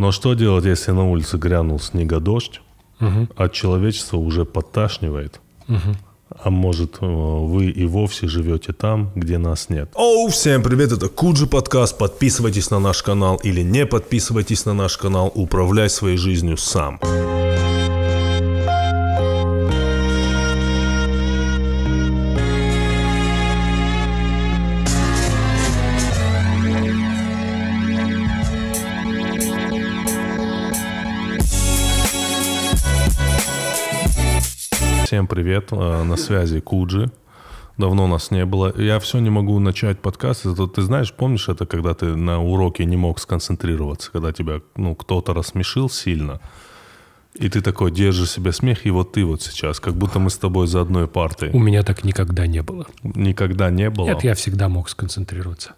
Но что делать, если на улице грянул снегодождь, угу. а человечество уже подташнивает? Угу. А может, э, вы и вовсе живете там, где нас нет. Оу, oh, всем привет, это Куджи подкаст. Подписывайтесь на наш канал или не подписывайтесь на наш канал. Управляй своей жизнью сам. Сам. привет. Э, на связи Куджи. Давно нас не было. Я все не могу начать подкаст. Это, ты знаешь, помнишь это, когда ты на уроке не мог сконцентрироваться, когда тебя ну, кто-то рассмешил сильно, и ты такой держишь себе смех, и вот ты вот сейчас, как будто мы с тобой за одной партой. У меня так никогда не было. Никогда не было? Нет, я всегда мог сконцентрироваться.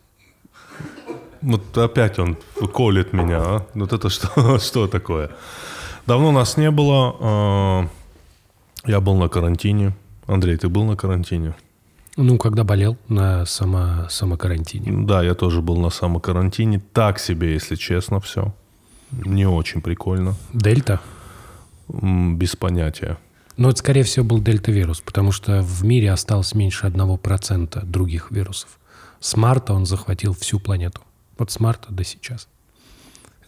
Вот опять он колет меня. А? Вот это что, что такое? Давно нас не было. А, я был на карантине. Андрей, ты был на карантине? Ну, когда болел на само, самокарантине. Да, я тоже был на самокарантине. Так себе, если честно, все. Не очень прикольно. Дельта? Без понятия. Но ну, это, скорее всего, был дельта-вирус, потому что в мире осталось меньше 1% других вирусов. С марта он захватил всю планету. вот с марта до сейчас.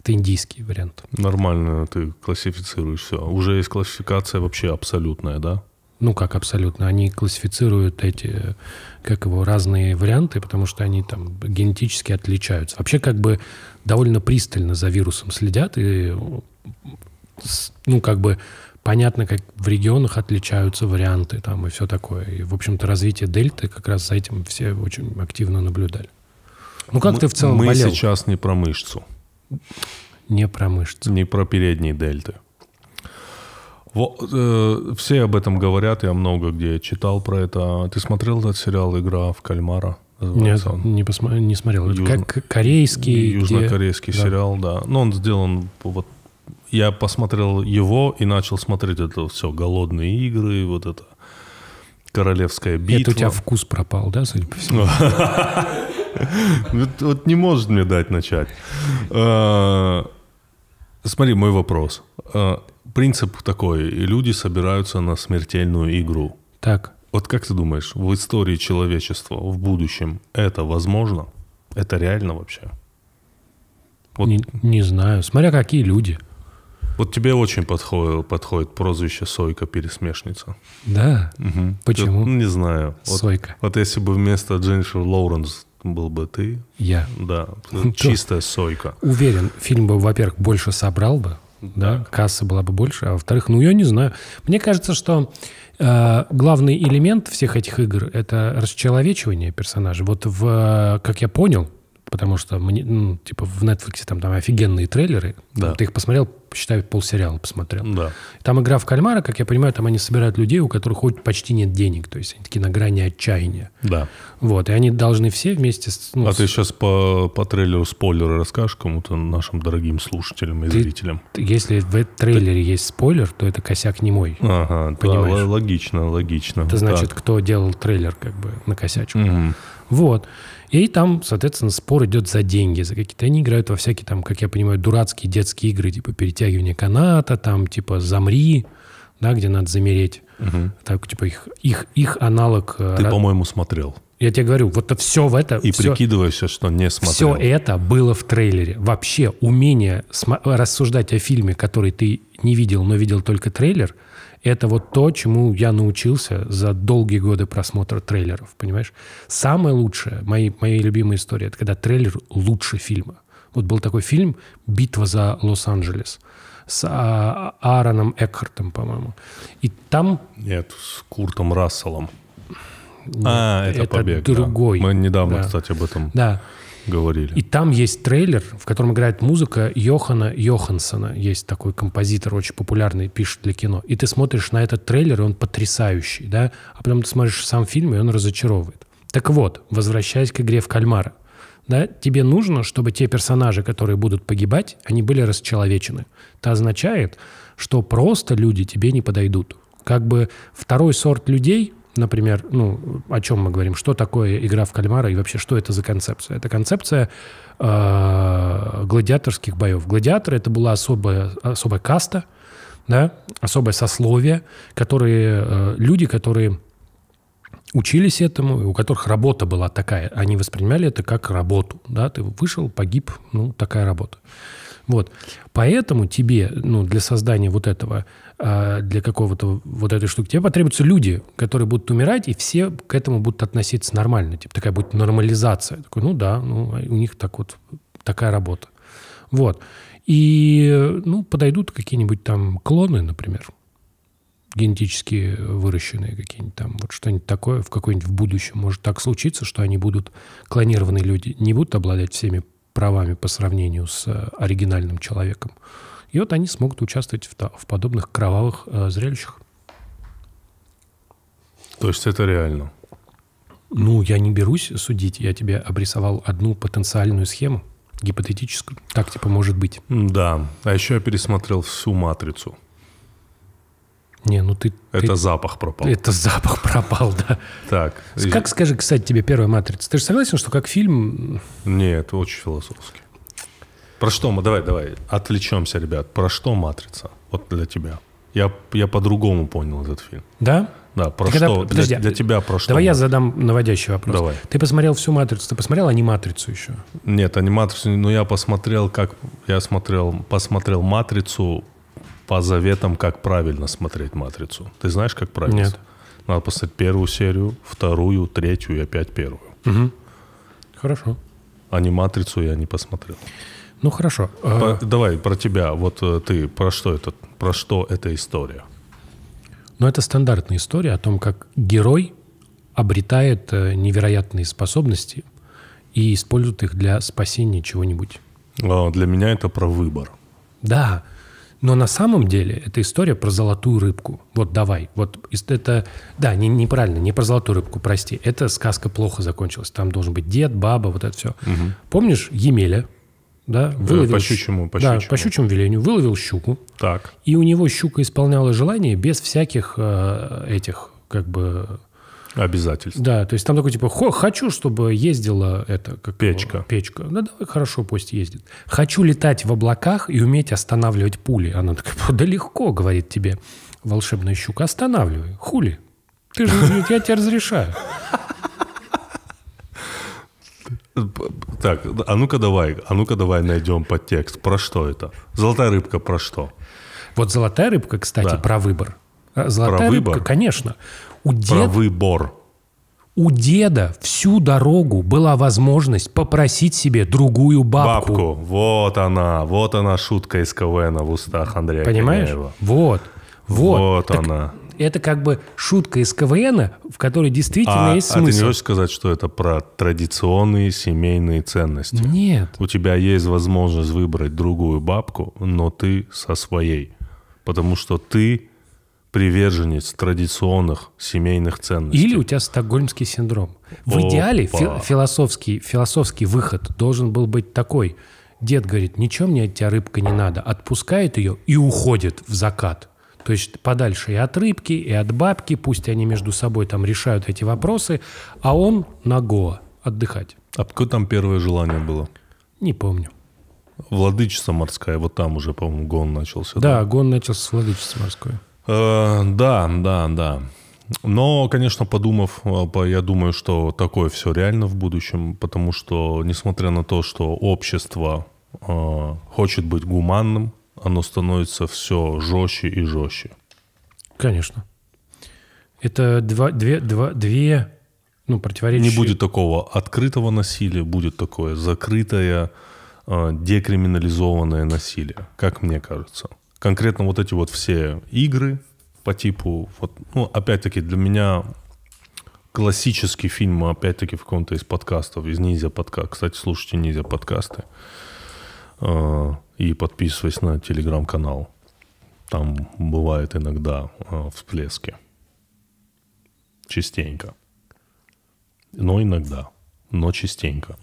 Это индийский вариант. Нормально ты классифицируешь все. Уже есть классификация вообще абсолютная, да? Ну, как абсолютно. Они классифицируют эти, как его, разные варианты, потому что они там генетически отличаются. Вообще, как бы довольно пристально за вирусом следят и, ну, как бы понятно, как в регионах отличаются варианты там и все такое. И, в общем-то, развитие дельты как раз за этим все очень активно наблюдали. Ну, как мы, ты в целом Мы болел? сейчас не про мышцу. Не про мышцы. Не про передние дельты. Во, э, все об этом говорят, я много где читал про это. Ты смотрел этот сериал «Игра в кальмара»? Нет, он? не, посмотри, не смотрел. Юж... Как корейский... Южнокорейский где... сериал, да. да. Ну, Но он сделан вот я посмотрел его и начал смотреть это все «Голодные игры», вот это «Королевская битва». Это у тебя вкус пропал, да, судя по всему? Вот, вот не может мне дать начать. А, смотри, мой вопрос. А, принцип такой. Люди собираются на смертельную игру. Так. Вот как ты думаешь, в истории человечества, в будущем, это возможно? Это реально вообще? Вот... Не, не знаю. Смотря какие люди. Вот тебе очень подходит, подходит прозвище Сойка-пересмешница. Да? Угу. Почему? Я, ну, не знаю. Вот, Сойка. Вот если бы вместо Дженнифер Лоуренс был бы ты. Я. Да, ну, чистая сойка. Уверен, фильм бы, во-первых, больше собрал бы, да, касса была бы больше, а во-вторых, ну я не знаю. Мне кажется, что э, главный элемент всех этих игр это расчеловечивание персонажей. Вот в, как я понял, потому что мне, ну, типа в Netflix там, там офигенные трейлеры, да. ты их посмотрел почитай, полсериала посмотрел. Да. Там игра в кальмара, как я понимаю, там они собирают людей, у которых хоть почти нет денег. То есть они такие на грани отчаяния. Да. Вот. И они должны все вместе... Ну, а с... ты сейчас по, по трейлеру спойлеры расскажешь кому-то, нашим дорогим слушателям и ты, зрителям? Если в трейлере ты... есть спойлер, то это косяк не мой. Ага, понимаешь? Да, логично, логично. Это значит, так. кто делал трейлер, как бы накосячил. Угу. Вот. И там, соответственно, спор идет за деньги, за какие-то. Они играют во всякие там, как я понимаю, дурацкие детские игры, типа перетягивание каната, там типа «Замри», да, где надо замереть. Угу. Так, типа их, их, их аналог... Э, ты, рад... по-моему, смотрел. Я тебе говорю, вот это все в это... И все, прикидываешься, что не смотрел. Все это было в трейлере. Вообще умение рассуждать о фильме, который ты не видел, но видел только трейлер – это вот то, чему я научился за долгие годы просмотра трейлеров, понимаешь? Самое лучшее, мои, мои любимые истории, это когда трейлер лучше фильма. Вот был такой фильм «Битва за Лос-Анджелес» с а, Аароном Экхартом, по-моему. И там... Нет, с Куртом Расселом. Нет, а, это, это побег. Другой. Да. Мы недавно, да. кстати, об этом. Да говорили. И там есть трейлер, в котором играет музыка Йохана Йохансона. Есть такой композитор, очень популярный, пишет для кино. И ты смотришь на этот трейлер, и он потрясающий, да? А потом ты смотришь сам фильм, и он разочаровывает. Так вот, возвращаясь к игре в кальмара, да, тебе нужно, чтобы те персонажи, которые будут погибать, они были расчеловечены. Это означает, что просто люди тебе не подойдут. Как бы второй сорт людей – например, ну, о чем мы говорим, что такое игра в кальмара и вообще что это за концепция? Это концепция э, гладиаторских боев. Гладиаторы это была особая, особая каста, да, особое сословие, которые, э, люди, которые учились этому, у которых работа была такая. Они воспринимали это как работу. Да? Ты вышел, погиб, ну, такая работа. Вот. Поэтому тебе ну, для создания вот этого Э, для какого-то вот этой штуки. Тебе потребуются люди, которые будут умирать, и все к этому будут относиться нормально. Типа такая будет нормализация. Такой, ну да, ну, у них так вот такая работа. Вот. И ну, подойдут какие-нибудь там клоны, например, генетически выращенные какие-нибудь там, вот что-нибудь такое в какой-нибудь в будущем. Может так случиться, что они будут, клонированные люди, не будут обладать всеми правами по сравнению с э, оригинальным человеком. И вот они смогут участвовать в, в подобных кровавых э, зрелищах. То есть это реально? Ну, я не берусь судить. Я тебе обрисовал одну потенциальную схему, гипотетическую. Так, типа, может быть. Да. А еще я пересмотрел всю «Матрицу». Не, ну ты... Это ты, запах пропал. Это запах пропал, да. Так. Как, скажи, кстати, тебе первая «Матрица». Ты же согласен, что как фильм... Нет, это очень философский. Про что мы, давай, давай, отвлечемся, ребят. Про что «Матрица»? Вот для тебя. Я, я по-другому понял этот фильм. Да? Да, про ты что? подожди, для, для тебя про что? Давай мы? я задам наводящий вопрос. Давай. Ты посмотрел всю «Матрицу», ты посмотрел «Аниматрицу» еще? Нет, «Аниматрицу», но ну, я посмотрел, как... Я смотрел, посмотрел «Матрицу» по заветам, как правильно смотреть «Матрицу». Ты знаешь, как правильно? Нет. Надо посмотреть первую серию, вторую, третью и опять первую. Угу. Хорошо. «Аниматрицу» я не посмотрел. Ну хорошо. По, э, давай про тебя. Вот э, ты про что это, про что эта история? Ну это стандартная история о том, как герой обретает э, невероятные способности и использует их для спасения чего-нибудь. Для меня это про выбор. Да. Но на самом деле эта история про золотую рыбку. Вот давай, вот это... Да, не, неправильно, не про золотую рыбку, прости. Эта сказка плохо закончилась. Там должен быть дед, баба, вот это все. Угу. Помнишь Емеля? да, э, выловил... По щучьему, по да, щучьему. по щучьему велению, выловил щуку. Так. И у него щука исполняла желание без всяких э, этих, как бы... Обязательств. Да, то есть там такой типа, Хо, хочу, чтобы ездила это... Как печка. Его, печка. Ну, давай, хорошо, пусть ездит. Хочу летать в облаках и уметь останавливать пули. Она такая, да легко, говорит тебе волшебная щука, останавливай. Хули? Ты же, я тебе разрешаю. Так, а ну-ка давай, а ну-ка давай найдем подтекст. Про что это? Золотая рыбка про что? Вот золотая рыбка, кстати, да. про выбор. А, золотая про рыбка, выбор? конечно. У дед... Про выбор. У деда всю дорогу была возможность попросить себе другую бабку. Бабку. Вот она, вот она шутка из КВН в устах Андрея Понимаешь? Конеева. Вот. Вот, вот так она это как бы шутка из КВН, в которой действительно а, есть смысл. А ты не хочешь сказать, что это про традиционные семейные ценности? Нет. У тебя есть возможность выбрать другую бабку, но ты со своей. Потому что ты приверженец традиционных семейных ценностей. Или у тебя стокгольмский синдром. В Опа. идеале фи философский, философский выход должен был быть такой. Дед говорит, ничего мне от тебя рыбка не надо. Отпускает ее и уходит в закат. То есть подальше и от рыбки, и от бабки, пусть они между собой там решают эти вопросы, а он на Гоа отдыхать. А какое там первое желание было? Не помню. Владычица морская, вот там уже, по-моему, гон начался. Да, да? гон начался с Владычицы морской. Э, да, да, да. Но, конечно, подумав, э, я думаю, что такое все реально в будущем, потому что, несмотря на то, что общество э, хочет быть гуманным, оно становится все жестче и жестче. Конечно. Это два, две, два, две ну, противоречащие... Не будет такого открытого насилия, будет такое закрытое, э, декриминализованное насилие, как мне кажется. Конкретно вот эти вот все игры по типу... Вот, ну, опять-таки, для меня классический фильм, опять-таки, в каком-то из подкастов, из ниндзя подкаста. Кстати, слушайте ниндзя подкасты. Э, и подписывайся на телеграм-канал. Там бывают иногда э, всплески. Частенько. Но иногда. Но частенько.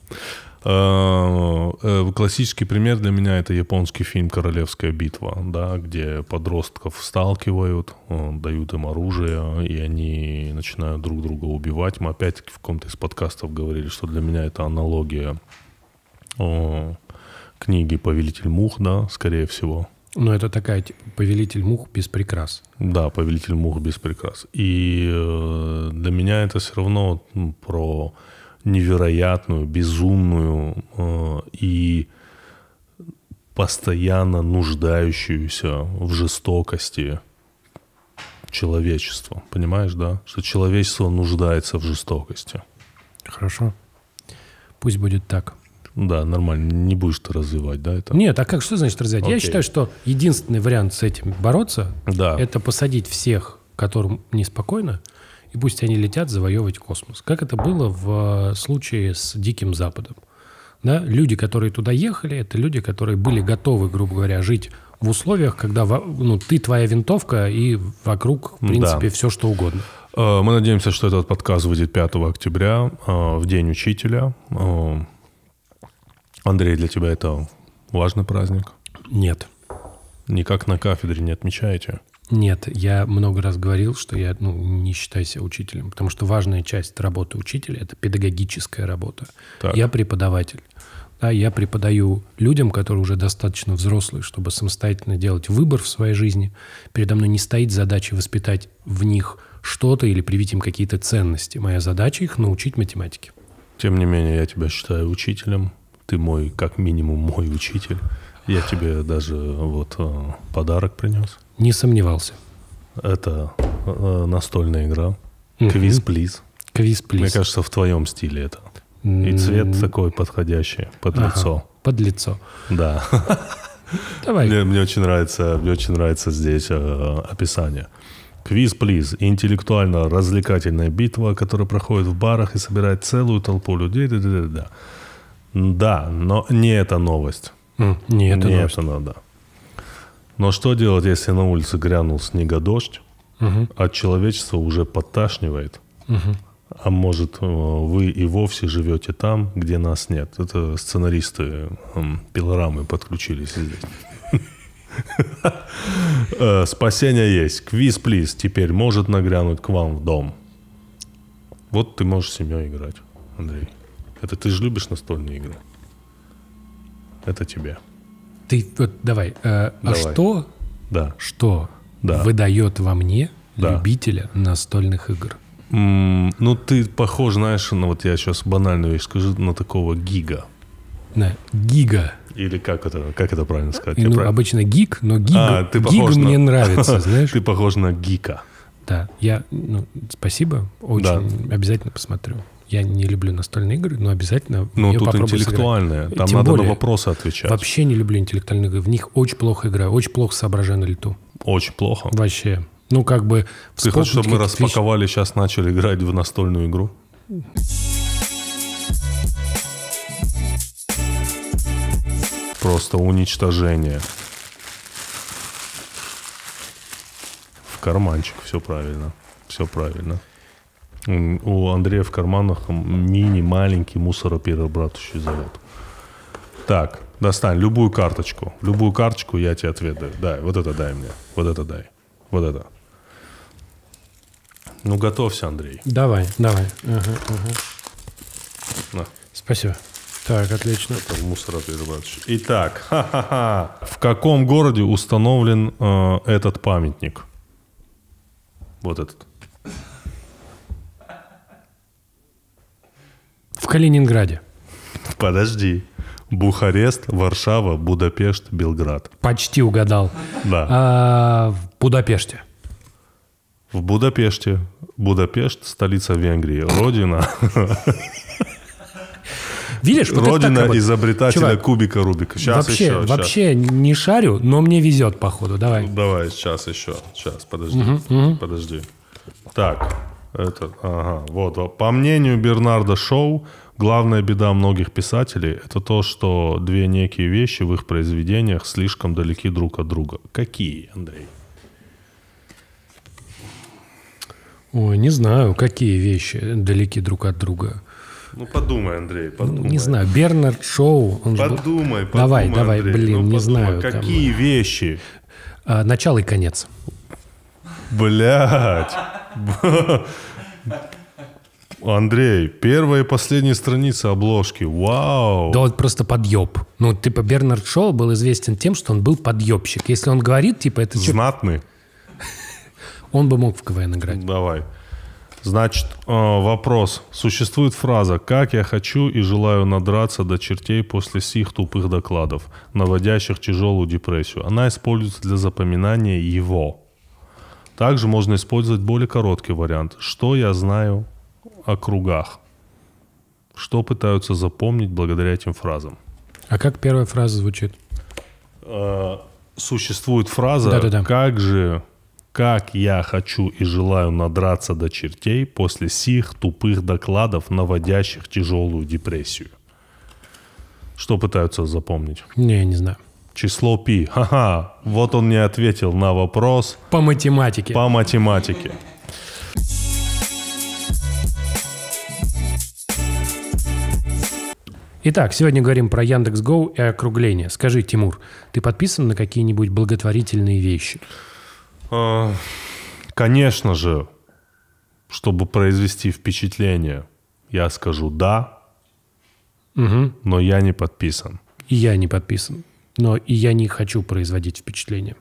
Э, э, классический пример для меня это японский фильм «Королевская битва», да, где подростков сталкивают, дают им оружие, и они начинают друг друга убивать. Мы опять в каком-то из подкастов говорили, что для меня это аналогия книги «Повелитель мух», да, скорее всего. Но это такая типа, «Повелитель мух без прикрас». Да, «Повелитель мух без прикрас». И э, для меня это все равно ну, про невероятную, безумную э, и постоянно нуждающуюся в жестокости человечество. Понимаешь, да? Что человечество нуждается в жестокости. Хорошо. Пусть будет так да, нормально, не будешь ты развивать, да? Это? Нет, а как, что значит развивать? Окей. Я считаю, что единственный вариант с этим бороться, да. это посадить всех, которым неспокойно, и пусть они летят завоевывать космос. Как это было в а, случае с Диким Западом. Да? Люди, которые туда ехали, это люди, которые были готовы, грубо говоря, жить в условиях, когда ну, ты твоя винтовка и вокруг, в принципе, да. все что угодно. Э, мы надеемся, что этот подказ выйдет 5 октября, э, в День учителя. Э, Андрей, для тебя это важный праздник? Нет. Никак на кафедре не отмечаете? Нет, я много раз говорил, что я ну, не считаю себя учителем, потому что важная часть работы учителя – это педагогическая работа. Так. Я преподаватель. Да, я преподаю людям, которые уже достаточно взрослые, чтобы самостоятельно делать выбор в своей жизни. Передо мной не стоит задача воспитать в них что-то или привить им какие-то ценности. Моя задача их научить математике. Тем не менее, я тебя считаю учителем. Ты мой, как минимум, мой учитель. Я тебе даже вот э, подарок принес. Не сомневался. Это э, настольная игра. Квиз плиз Квиз плиз Мне кажется, в твоем стиле это. И цвет такой подходящий под ага, лицо. Под лицо. Да. Давай. Мне, мне очень нравится, мне очень нравится здесь э, описание. Квиз Плиз – интеллектуально-развлекательная битва, которая проходит в барах и собирает целую толпу людей. да, да, да. Да, но не это новость. Mm, не это не новость. Это надо. Но что делать, если на улице грянул снегодождь, угу. Uh а человечество уже подташнивает? Угу. Uh А может, э, вы и вовсе живете там, где нас нет? Это сценаристы пилорамы подключились здесь. Э, спасение есть. Квиз, плиз. Теперь может нагрянуть к вам в дом. Вот ты можешь с семьей играть, Андрей. Это ты же любишь настольные игры. Это тебе. Ты вот давай. Э, а давай. А что? Да. Что? Да. Выдает во мне да. любителя настольных игр. М-м, ну ты похож, знаешь, на вот я сейчас банальную вещь скажу, на такого гига. На гига. Или как это, как это правильно сказать? Ну, прав... обычно гиг, но гига. а, ты гиг на... мне нравится, знаешь? Ты похож на гика. Да, я, ну, спасибо, очень да. обязательно посмотрю. Я не люблю настольные игры, но обязательно... Но тут интеллектуальная. Сыграть. Там Тем надо более, на вопросы отвечать. Вообще не люблю интеллектуальные игры. В них очень плохо играю. Очень плохо соображаю на лету. Очень плохо. Вообще. Ну, как бы... Ты хочешь, чтобы мы распаковали, вещи... сейчас начали играть в настольную игру? Просто уничтожение. В карманчик, все правильно. Все правильно. У Андрея в карманах мини-маленький мусороперерабатывающий завод. Так, достань любую карточку. Любую карточку я тебе отведаю. Дай, вот это дай мне. Вот это дай. Вот это. Ну, готовься, Андрей. Давай, давай. Ага, ага. Спасибо. Так, отлично. Это мусороперерабатывающий. Итак, ха-ха-ха. В каком городе установлен э, этот памятник? Вот этот. В Калининграде. Подожди. Бухарест, Варшава, Будапешт, Белград. Почти угадал. Да. А, в Будапеште. В Будапеште. Будапешт – столица Венгрии. Родина. Видишь, вот Родина так изобретателя Чувак, кубика Рубика. Сейчас вообще, еще. Вообще сейчас. не шарю, но мне везет, походу. Давай. Давай, сейчас еще. Сейчас, подожди. Угу, угу. Подожди. Так, это, ага, вот. По мнению Бернарда Шоу, главная беда многих писателей – это то, что две некие вещи в их произведениях слишком далеки друг от друга. Какие, Андрей? Ой, не знаю, какие вещи далеки друг от друга. Ну подумай, Андрей, ну, подумай. Не знаю, Бернард Шоу. Он подумай, же... подумай. Давай, давай, Андрей, блин, ну, не подумай. знаю. Какие там... вещи? А, начало и конец. Блять. Андрей, первая и последняя страница обложки. Вау! Да вот просто подъеб. Ну, типа, Бернард Шоу был известен тем, что он был подъебщик. Если он говорит, типа, это... Знатный. Он бы мог в КВН играть. Давай. Значит, э, вопрос. Существует фраза «Как я хочу и желаю надраться до чертей после сих тупых докладов, наводящих тяжелую депрессию». Она используется для запоминания его. Также можно использовать более короткий вариант. Что я знаю о кругах? Что пытаются запомнить благодаря этим фразам? А как первая фраза звучит? А, существует фраза Да-да-да. «Как же, как я хочу и желаю надраться до чертей после сих тупых докладов, наводящих тяжелую депрессию». Что пытаются запомнить? Не, я не знаю число пи. Ха-ха, вот он не ответил на вопрос. По математике. По математике. Итак, сегодня говорим про Яндекс.Гоу и округление. Скажи, Тимур, ты подписан на какие-нибудь благотворительные вещи? А, конечно же, чтобы произвести впечатление, я скажу «да», угу. но я не подписан. И я не подписан но и я не хочу производить впечатление.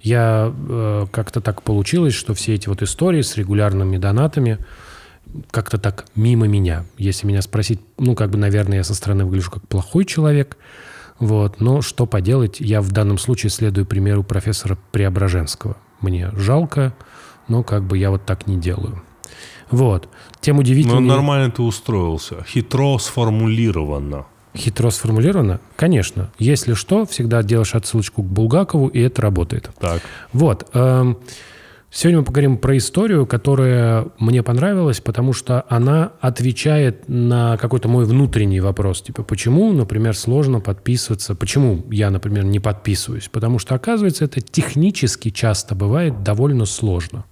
Я э, как-то так получилось, что все эти вот истории с регулярными донатами как-то так мимо меня. Если меня спросить, ну, как бы, наверное, я со стороны выгляжу как плохой человек, вот, но что поделать, я в данном случае следую примеру профессора Преображенского. Мне жалко, но как бы я вот так не делаю. Вот. Тем ну, удивительнее... Но нормально ты устроился. Хитро сформулировано. Хитро сформулировано? Конечно. Если что, всегда делаешь отсылочку к Булгакову, и это работает. Так. Вот. Эм, сегодня мы поговорим про историю, которая мне понравилась, потому что она отвечает на какой-то мой внутренний вопрос. Типа, почему, например, сложно подписываться? Почему я, например, не подписываюсь? Потому что, оказывается, это технически часто бывает довольно сложно.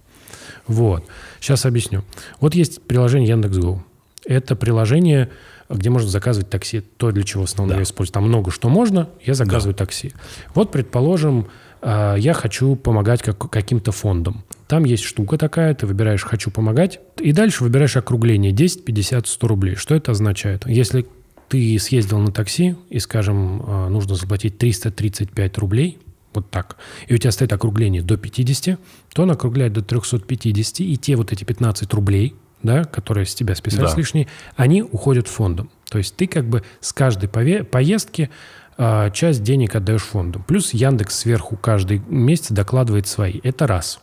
Вот. Сейчас объясню. Вот есть приложение Яндекс.Гоу. Это приложение, где можно заказывать такси. То, для чего в основном да. я использую. Там много что можно, я заказываю да. такси. Вот, предположим, а, я хочу помогать как, каким-то фондам. Там есть штука такая, ты выбираешь «хочу помогать», и дальше выбираешь округление 10, 50, 100 рублей. Что это означает? Если ты съездил на такси и, скажем, а, нужно заплатить 335 рублей, вот так, и у тебя стоит округление до 50, то он округляет до 350, и те вот эти 15 рублей – да, которые с тебя списались да. лишние, они уходят фондом. То есть ты как бы с каждой пове- поездки э, часть денег отдаешь фонду. Плюс Яндекс сверху каждый месяц докладывает свои. Это раз.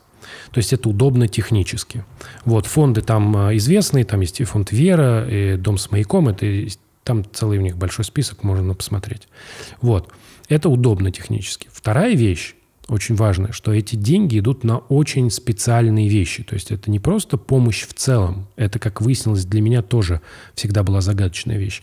То есть это удобно технически. Вот фонды там а, известные, там есть и фонд Вера, и Дом с маяком, это там целый у них большой список, можно посмотреть. Вот. Это удобно технически. Вторая вещь очень важно, что эти деньги идут на очень специальные вещи. То есть это не просто помощь в целом. Это, как выяснилось, для меня тоже всегда была загадочная вещь.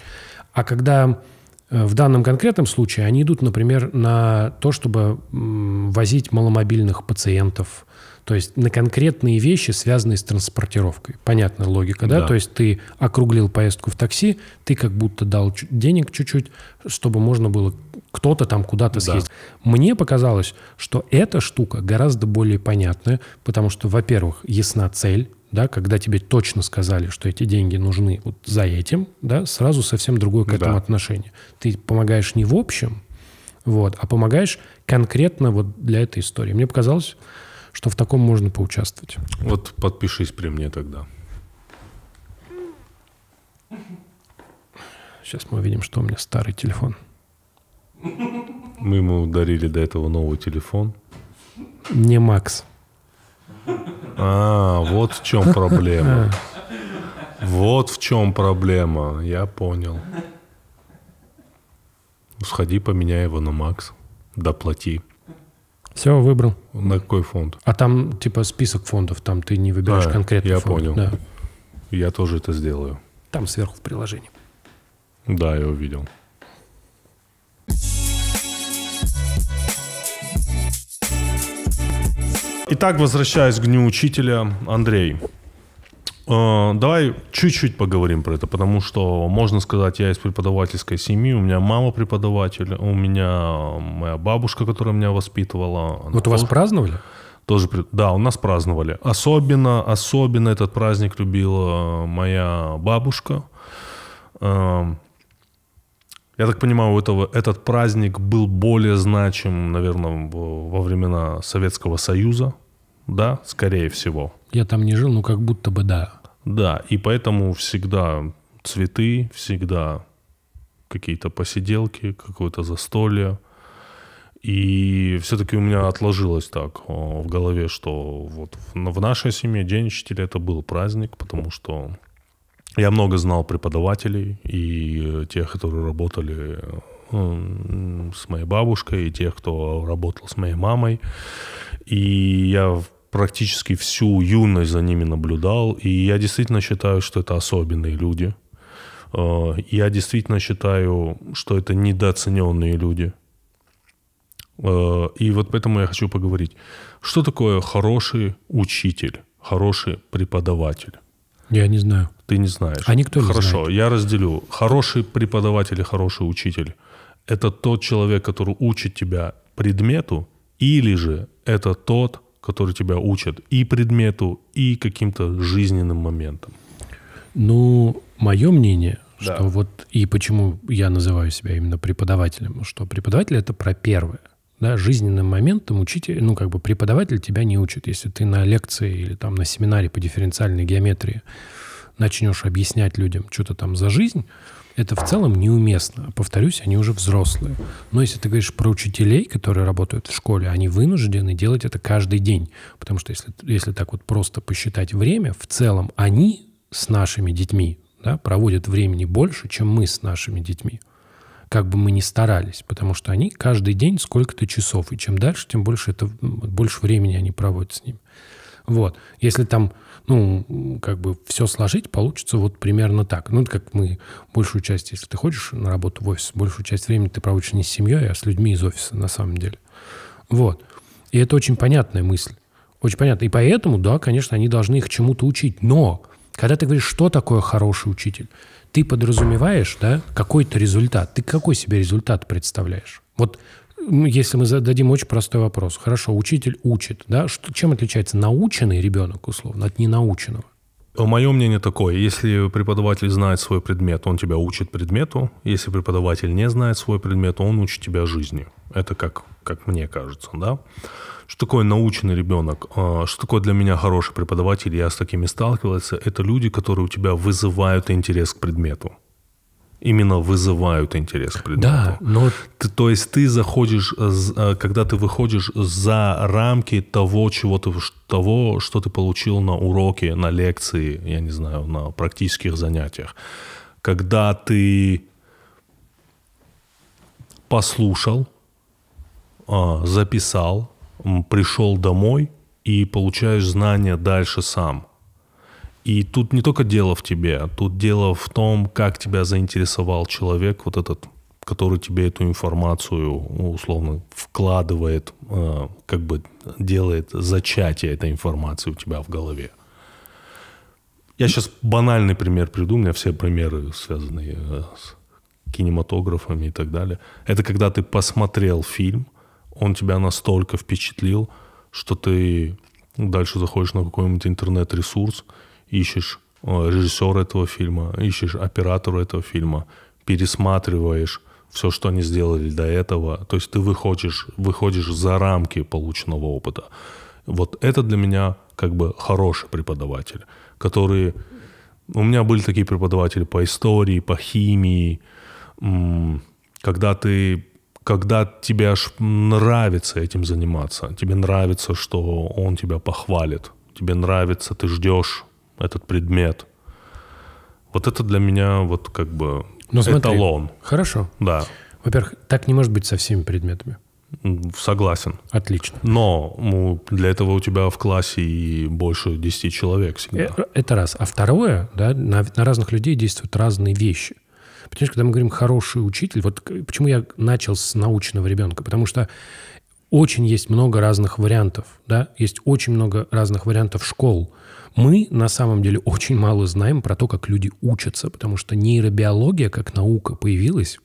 А когда э, в данном конкретном случае они идут, например, на то, чтобы возить маломобильных пациентов, то есть на конкретные вещи, связанные с транспортировкой. Понятная логика, да? да? То есть ты округлил поездку в такси, ты как будто дал денег чуть-чуть, чтобы можно было кто-то там куда-то да. съездить. Мне показалось, что эта штука гораздо более понятная, потому что, во-первых, ясна цель, да, когда тебе точно сказали, что эти деньги нужны вот за этим, да, сразу совсем другое к этому да. отношение. Ты помогаешь не в общем, вот, а помогаешь конкретно вот для этой истории. Мне показалось, что в таком можно поучаствовать. Вот подпишись при мне тогда. Сейчас мы увидим, что у меня старый телефон. Мы ему дарили до этого новый телефон. Не Макс. А, вот в чем проблема. А. Вот в чем проблема. Я понял. Сходи, поменяй его на Макс. Доплати. Все, выбрал. На какой фонд? А там типа список фондов, там ты не выбираешь а, конкретный я фонд. Я понял. Да. Я тоже это сделаю. Там сверху в приложении. Да, я увидел. Итак, возвращаясь к дню учителя, Андрей, Э, давай чуть-чуть поговорим про это, потому что, можно сказать, я из преподавательской семьи, у меня мама преподаватель, у меня моя бабушка, которая меня воспитывала. Вот у ну, вас праздновали? Тоже, да, у нас праздновали. Особенно, особенно этот праздник любила моя бабушка. Э, я так понимаю, у этого, этот праздник был более значим, наверное, во времена Советского Союза, да, скорее всего. Я там не жил, но как будто бы да. Да, и поэтому всегда цветы, всегда какие-то посиделки, какое-то застолье. И все-таки у меня отложилось так э, в голове, что вот в нашей семье День учителя это был праздник, потому что я много знал преподавателей и тех, которые работали э, с моей бабушкой, и тех, кто работал с моей мамой. И я практически всю юность за ними наблюдал, и я действительно считаю, что это особенные люди. Э, я действительно считаю, что это недооцененные люди. Э, и вот поэтому я хочу поговорить. Что такое хороший учитель, хороший преподаватель? Я не знаю. Ты не знаешь. А никто Хорошо, не Хорошо, я разделю. Хороший преподаватель и хороший учитель – это тот человек, который учит тебя предмету, или же это тот который тебя учат и предмету, и каким-то жизненным моментам? Ну, мое мнение, да. что вот и почему я называю себя именно преподавателем, что преподаватель это про первое. Да, жизненным моментом учитель, ну, как бы преподаватель тебя не учит. Если ты на лекции или там на семинаре по дифференциальной геометрии начнешь объяснять людям что-то там за жизнь, это в целом неуместно. Повторюсь, они уже взрослые. Но если ты говоришь про учителей, которые работают в школе, они вынуждены делать это каждый день. Потому что если, если так вот просто посчитать время, в целом они с нашими детьми да, проводят времени больше, чем мы с нашими детьми. Как бы мы ни старались, потому что они каждый день сколько-то часов. И чем дальше, тем больше, это, больше времени они проводят с ним Вот. Если там ну, как бы все сложить, получится вот примерно так. Ну, это как мы большую часть, если ты ходишь на работу в офис, большую часть времени ты проводишь не с семьей, а с людьми из офиса на самом деле. Вот. И это очень понятная мысль. Очень понятно. И поэтому, да, конечно, они должны их чему-то учить. Но когда ты говоришь, что такое хороший учитель, ты подразумеваешь, да, какой-то результат. Ты какой себе результат представляешь? Вот если мы зададим очень простой вопрос. Хорошо, учитель учит, да? Что, чем отличается наученный ребенок, условно, от ненаученного? Э, Мое мнение такое, если преподаватель знает свой предмет, он тебя учит предмету, если преподаватель не знает свой предмет, он учит тебя жизни. Это как, как мне кажется, да? Что такое наученный ребенок? А, что такое для меня хороший преподаватель? Я с такими сталкивался. Это люди, которые у тебя вызывают интерес к предмету именно вызывают интерес к предмету. Да, но... Ты, то есть ты заходишь, э, э, когда ты выходишь за рамки того, чего ты, того, что ты получил на уроке, на лекции, я не знаю, на практических занятиях. Когда ты послушал, а, записал, пришел домой и получаешь знания дальше сам – и тут не только дело в тебе, тут дело в том, как тебя заинтересовал человек, вот этот, который тебе эту информацию ну, условно вкладывает, э, как бы делает зачатие этой информации у тебя в голове. Я сейчас банальный пример приду, у меня все примеры связаны э, с кинематографами и так далее. Это когда ты посмотрел фильм, он тебя настолько впечатлил, что ты дальше заходишь на какой-нибудь интернет-ресурс, ищешь э, режиссера этого фильма, ищешь оператора этого фильма, пересматриваешь все, что они сделали до этого. То есть ты выходишь, выходишь за рамки полученного опыта. Вот это для меня как бы хороший преподаватель, который... У меня были такие преподаватели по истории, по химии, когда ты когда тебе аж нравится этим заниматься, тебе нравится, что он тебя похвалит, тебе нравится, ты ждешь, этот предмет. Вот это для меня вот как бы ну, смотри. эталон. Хорошо. Да. Во-первых, так не может быть со всеми предметами. Согласен. Отлично. Но ну, для этого у тебя в классе и больше 10 человек всегда. Э, это раз. А второе, да, на, на разных людей действуют разные вещи. Потому что когда мы говорим «хороший учитель», вот почему я начал с научного ребенка? Потому что очень есть много разных вариантов, да, есть очень много разных вариантов школ, мы на самом деле очень мало знаем про то, как люди учатся, потому что нейробиология как наука появилась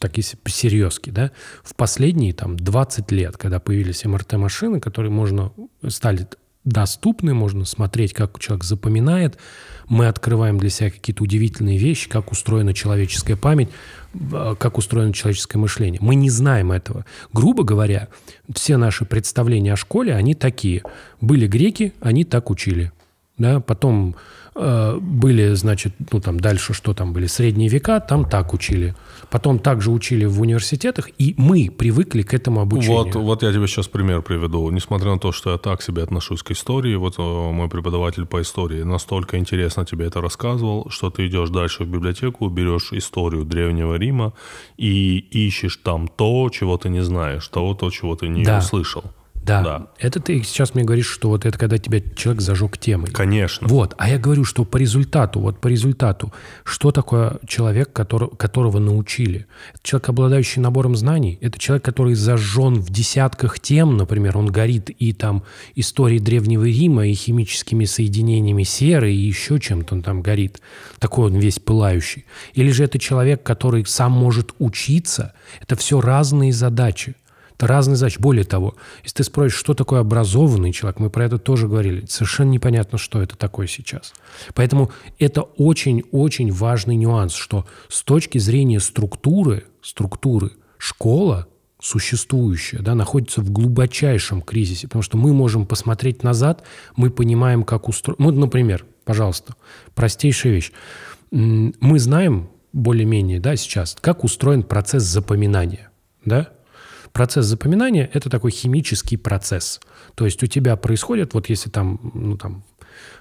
так если серьезки, да, в последние там 20 лет, когда появились МРТ-машины, которые можно стали доступны, можно смотреть, как человек запоминает. Мы открываем для себя какие-то удивительные вещи, как устроена человеческая память, а, как устроено человеческое мышление. Мы не знаем этого. Грубо говоря, все наши представления о школе, они такие. Были греки, они так учили да, потом э, были, значит, ну там дальше что там были, средние века, там так учили, потом также учили в университетах, и мы привыкли к этому обучению. Вот, вот я тебе сейчас пример приведу. Несмотря на то, что я так себе отношусь к истории, вот э, мой преподаватель по истории настолько интересно тебе это рассказывал, что ты идешь дальше в библиотеку, берешь историю Древнего Рима и ищешь там то, чего ты не знаешь, того, то, чего ты не да. услышал. Да. да. Это ты сейчас мне говоришь, что вот это когда тебя человек зажег темой. Конечно. Вот. А я говорю, что по результату, вот по результату, что такое человек, который, которого научили? Это человек, обладающий набором знаний? Это человек, который зажжен в десятках тем, например, он горит и там историей Древнего Рима, и химическими соединениями серы, и еще чем-то он там горит. Такой он весь пылающий. Или же это человек, который сам может учиться? Это все разные задачи. Это разные задачи. Более того, если ты спросишь, что такое образованный человек, мы про это тоже говорили, совершенно непонятно, что это такое сейчас. Поэтому это очень-очень важный нюанс, что с точки зрения структуры, структуры школа существующая, да, находится в глубочайшем кризисе, потому что мы можем посмотреть назад, мы понимаем, как устроено. Ну, например, пожалуйста, простейшая вещь. Мы знаем более-менее, да, сейчас, как устроен процесс запоминания, да, Процесс запоминания – это такой химический процесс. То есть у тебя происходит, вот если там, ну, там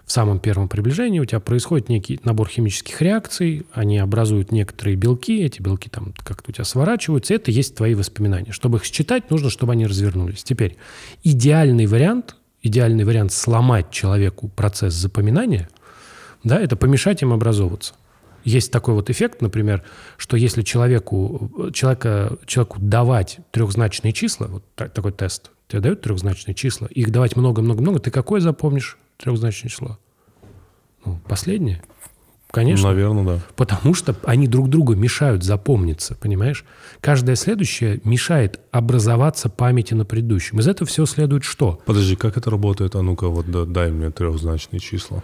в самом первом приближении у тебя происходит некий набор химических реакций, они образуют некоторые белки, эти белки там как-то у тебя сворачиваются, это есть твои воспоминания. Чтобы их считать, нужно, чтобы они развернулись. Теперь, идеальный вариант, идеальный вариант сломать человеку процесс запоминания, да, это помешать им образовываться. Есть такой вот эффект, например, что если человеку, человека, человеку давать трехзначные числа, вот такой тест, тебе дают трехзначные числа, их давать много-много-много, ты какое запомнишь трехзначное число? Ну, последнее. Конечно. Наверное, да. Потому что они друг другу мешают запомниться, понимаешь? Каждое следующее мешает образоваться памяти на предыдущем. Из этого всего следует что? Подожди, как это работает? А ну-ка, вот да, дай мне трехзначные числа.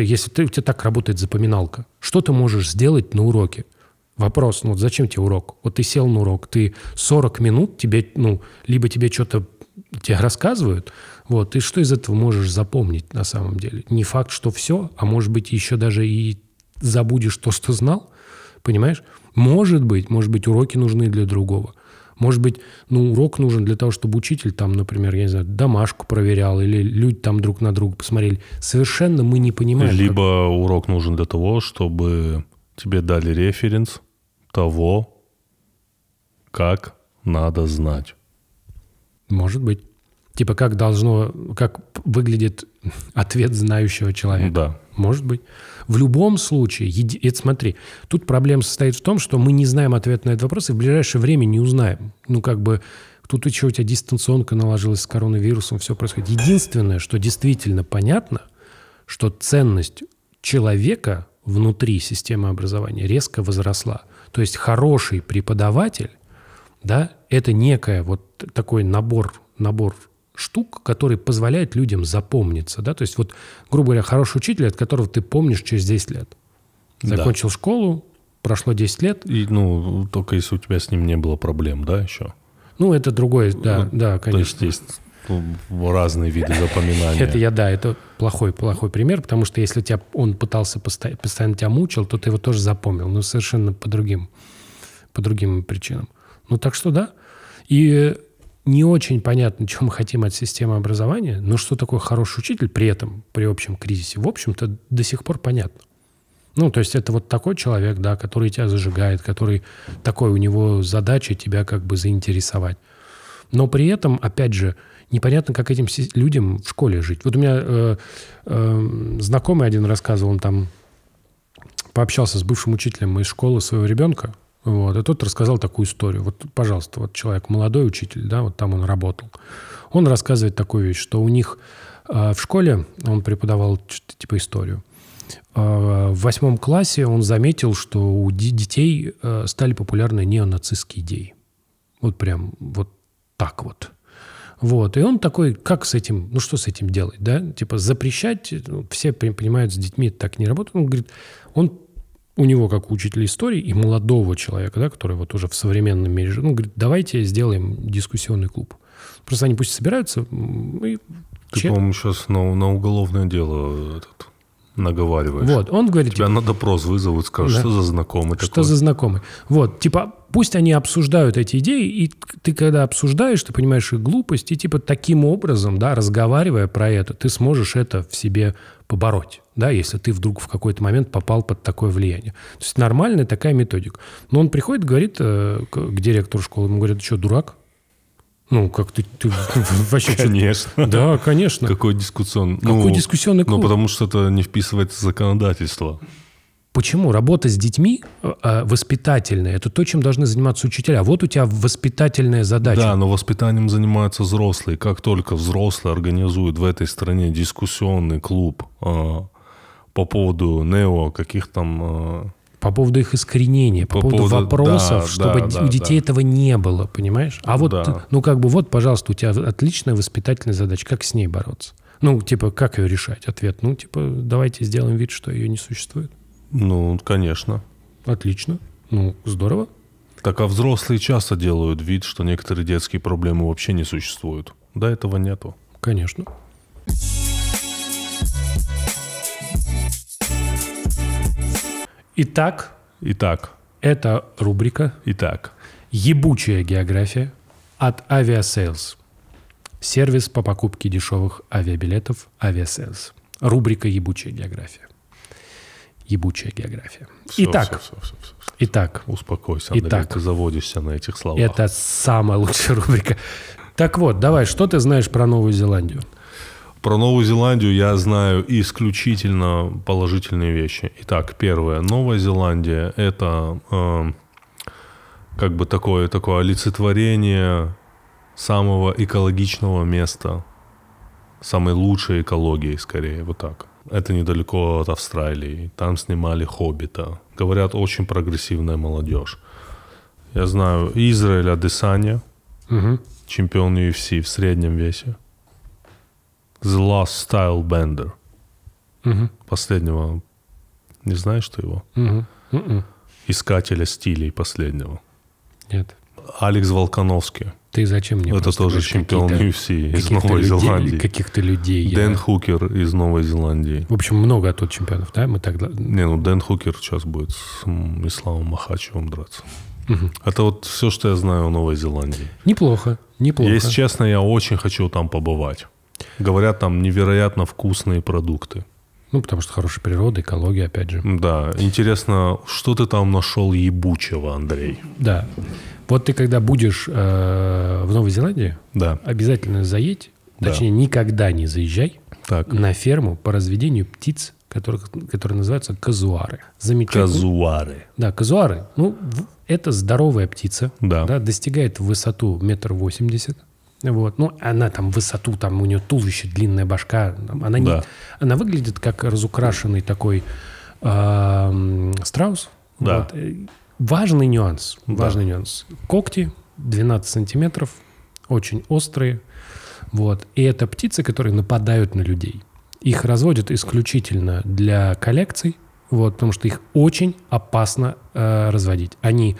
если ты, у тебя так работает запоминалка, что ты можешь сделать на уроке? Вопрос, ну вот зачем тебе урок? Вот ты сел на урок, ты 40 минут, тебе, ну, либо тебе что-то тебе рассказывают, вот, и что из этого можешь запомнить на самом деле? Не факт, что все, а может быть, еще даже и забудешь то, что знал, понимаешь? Может быть, может быть, уроки нужны для другого – может быть, ну, урок нужен для того, чтобы учитель там, например, я не знаю, домашку проверял, или люди там друг на друга посмотрели. Совершенно мы не понимаем. Либо как... урок нужен для того, чтобы тебе дали референс того, как надо знать. Может быть. Типа как должно, как выглядит ответ знающего человека. Да. Может быть в любом случае, еди... это смотри, тут проблема состоит в том, что мы не знаем ответ на этот вопрос и в ближайшее время не узнаем. Ну, как бы тут еще у тебя дистанционка наложилась с коронавирусом, все происходит. Единственное, что действительно понятно, что ценность человека внутри системы образования резко возросла. То есть хороший преподаватель, да, это некая вот такой набор, набор штук, которые позволяют людям запомниться. Да? То есть, вот, грубо говоря, хороший учитель, от которого ты помнишь через 10 лет. Закончил да. школу, прошло 10 лет. И, ну, только если у тебя с ним не было проблем, да, еще? Ну, это другое, да, ну, да, конечно. То есть, есть разные виды запоминания. Это я, да, это плохой, плохой пример, потому что если тебя, он пытался постоянно, постоянно тебя мучил, то ты его тоже запомнил, но совершенно по другим, по другим причинам. Ну, так что да. И не очень понятно, чем мы хотим от системы образования, но что такое хороший учитель при этом, при общем кризисе, в общем-то, до сих пор понятно. Ну, то есть это вот такой человек, да, который тебя зажигает, который такой у него задача тебя как бы заинтересовать. Но при этом, опять же, непонятно, как этим людям в школе жить. Вот у меня э, э, знакомый один рассказывал, он там пообщался с бывшим учителем из школы своего ребенка, вот. И тот рассказал такую историю. Вот, пожалуйста, вот человек, молодой учитель, да, вот там он работал. Он рассказывает такую вещь, что у них а, в школе, он преподавал типа историю, а, в восьмом классе он заметил, что у детей а, стали популярны неонацистские идеи. Вот прям вот так вот. Вот. И он такой, как с этим, ну что с этим делать, да? Типа запрещать, ну, все понимают, с детьми так не работает. Он говорит, он у него, как у учителя истории, и молодого человека, да, который вот уже в современном мире, ну, говорит, давайте сделаем дискуссионный клуб. Просто они пусть собираются и... Ты, чер... по-моему, сейчас на, на уголовное дело этот, наговариваешь. Вот, он говорит... Тебя типа, на допрос вызовут, скажут, да. что за знакомый Что такой? за знакомый. Вот, типа, пусть они обсуждают эти идеи, и ты, когда обсуждаешь, ты понимаешь их глупость, и типа таким образом, да, разговаривая про это, ты сможешь это в себе побороть, да, если ты вдруг в какой-то момент попал под такое влияние. То есть нормальная такая методика. Но он приходит, говорит э, к, к директору школы, ему говорят, ты что, дурак? Ну, как ты, ты вообще... Конечно. Да, конечно. Какой ну, дискуссионный... Какой дискуссионный клуб? Ну, потому что это не вписывается в законодательство. Почему? Работа с детьми э, а, воспитательная. Это то, чем должны заниматься учителя. Вот у тебя воспитательная задача. Да, но воспитанием занимаются взрослые. Как только взрослые организуют в этой стране дискуссионный клуб а, по поводу нео, каких там а, по поводу их искоренения, по, по поводу, поводу вопросов, да, чтобы да, у детей да. этого не было, понимаешь? А вот, да. ну как бы вот, пожалуйста, у тебя отличная воспитательная задача, как с ней бороться? Ну, типа, как ее решать? Ответ, ну, типа, давайте сделаем вид, что ее не существует. Ну, конечно. Отлично. Ну, здорово. Так а взрослые часто делают вид, что некоторые детские проблемы вообще не существуют. Да, этого нету. Конечно. Итак. Итак. Это рубрика. Итак. Ебучая география от Aviasales. Сервис по покупке дешевых авиабилетов Aviasales. Рубрика «Ебучая география» ебучая география. Все, итак, все, все, все, все, все. итак, успокойся, Андрей, итак, ты заводишься на этих словах. Это самая лучшая рубрика. Так вот, давай, что ты знаешь про Новую Зеландию? Про Новую Зеландию я знаю исключительно положительные вещи. Итак, первое, Новая Зеландия это э, как бы такое такое олицетворение самого экологичного места, самой лучшей экологии, скорее, вот так. Это недалеко от Австралии. Там снимали «Хоббита». Говорят, очень прогрессивная молодежь. Я знаю Израиль Адесаня, угу. чемпион UFC в среднем весе. The Last Style Bender. Угу. Последнего. Не знаешь ты его? Угу. Искателя стилей последнего. Нет. Алекс Волконовский. Ты зачем мне Это тоже чемпион UFC из Новой людей, Зеландии. Каких-то людей. Дэн я... Хукер из Новой Зеландии. В общем, много тут чемпионов, да? Мы так... Не, ну Дэн Хукер сейчас будет с Иславом Махачевым драться. Угу. Это вот все, что я знаю о Новой Зеландии. Неплохо, неплохо. Если честно, я очень хочу там побывать. Говорят, там невероятно вкусные продукты. Ну, потому что хорошая природа, экология, опять же. Да. Интересно, что ты там нашел ебучего, Андрей? Да. Вот ты когда будешь э, в Новой Зеландии, да. обязательно заедь, да. точнее никогда не заезжай так. на ферму по разведению птиц, которых, которые называются казуары. Замечательно. Казуары. Да, казуары. Ну, это здоровая птица. Да. да достигает высоту метр восемьдесят. Вот. Ну, она там высоту, там у нее туловище, длинная башка. Она, не, да. она выглядит как разукрашенный такой э, страус. Да. Вот э, Важный нюанс, да. важный нюанс. Когти 12 сантиметров, очень острые. Вот. И это птицы, которые нападают на людей. Их разводят исключительно для коллекций, вот, потому что их очень опасно э, разводить. Они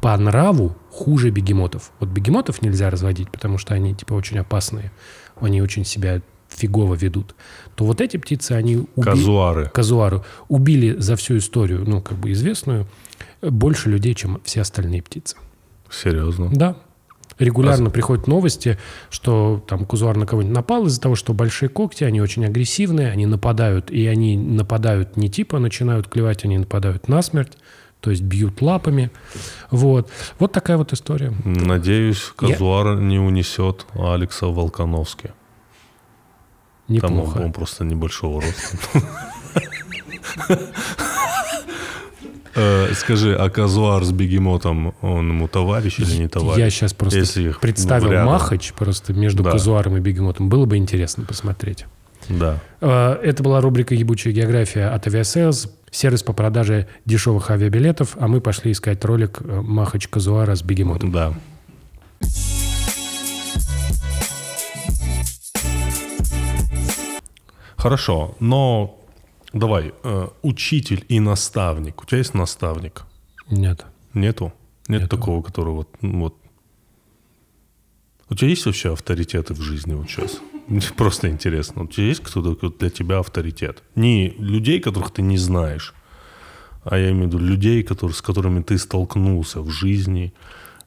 по нраву хуже бегемотов. Вот бегемотов нельзя разводить, потому что они типа очень опасные. Они очень себя фигово ведут, то вот эти птицы, они... Уби... Казуары. Казуары. Убили за всю историю, ну, как бы известную, больше людей, чем все остальные птицы. Серьезно? Да. Регулярно а... приходят новости, что там кузуар на кого-нибудь напал из-за того, что большие когти, они очень агрессивные, они нападают, и они нападают не типа а начинают клевать, они нападают насмерть, то есть бьют лапами. Вот, вот такая вот история. Надеюсь, казуар Я... не унесет Алекса Волконовски. Неплохо. Там он просто небольшого роста. Э, скажи, а казуар с бегемотом, он ему товарищ или не товарищ? Я сейчас просто Если их ну, представил рядом. Махач просто между да. казуаром и бегемотом. Было бы интересно посмотреть. Да. Э, это была рубрика «Ебучая география» от Aviasales, сервис по продаже дешевых авиабилетов, а мы пошли искать ролик э, «Махач казуара с бегемотом». Да. Хорошо, но давай, э, учитель и наставник. У тебя есть наставник? Нет. Нету? Нет Нету. такого, который вот, ну, вот... У тебя есть вообще авторитеты в жизни вот сейчас? просто интересно. У тебя есть кто-то для тебя авторитет? Не людей, которых ты не знаешь, а я имею в виду людей, которые, с которыми ты столкнулся в жизни,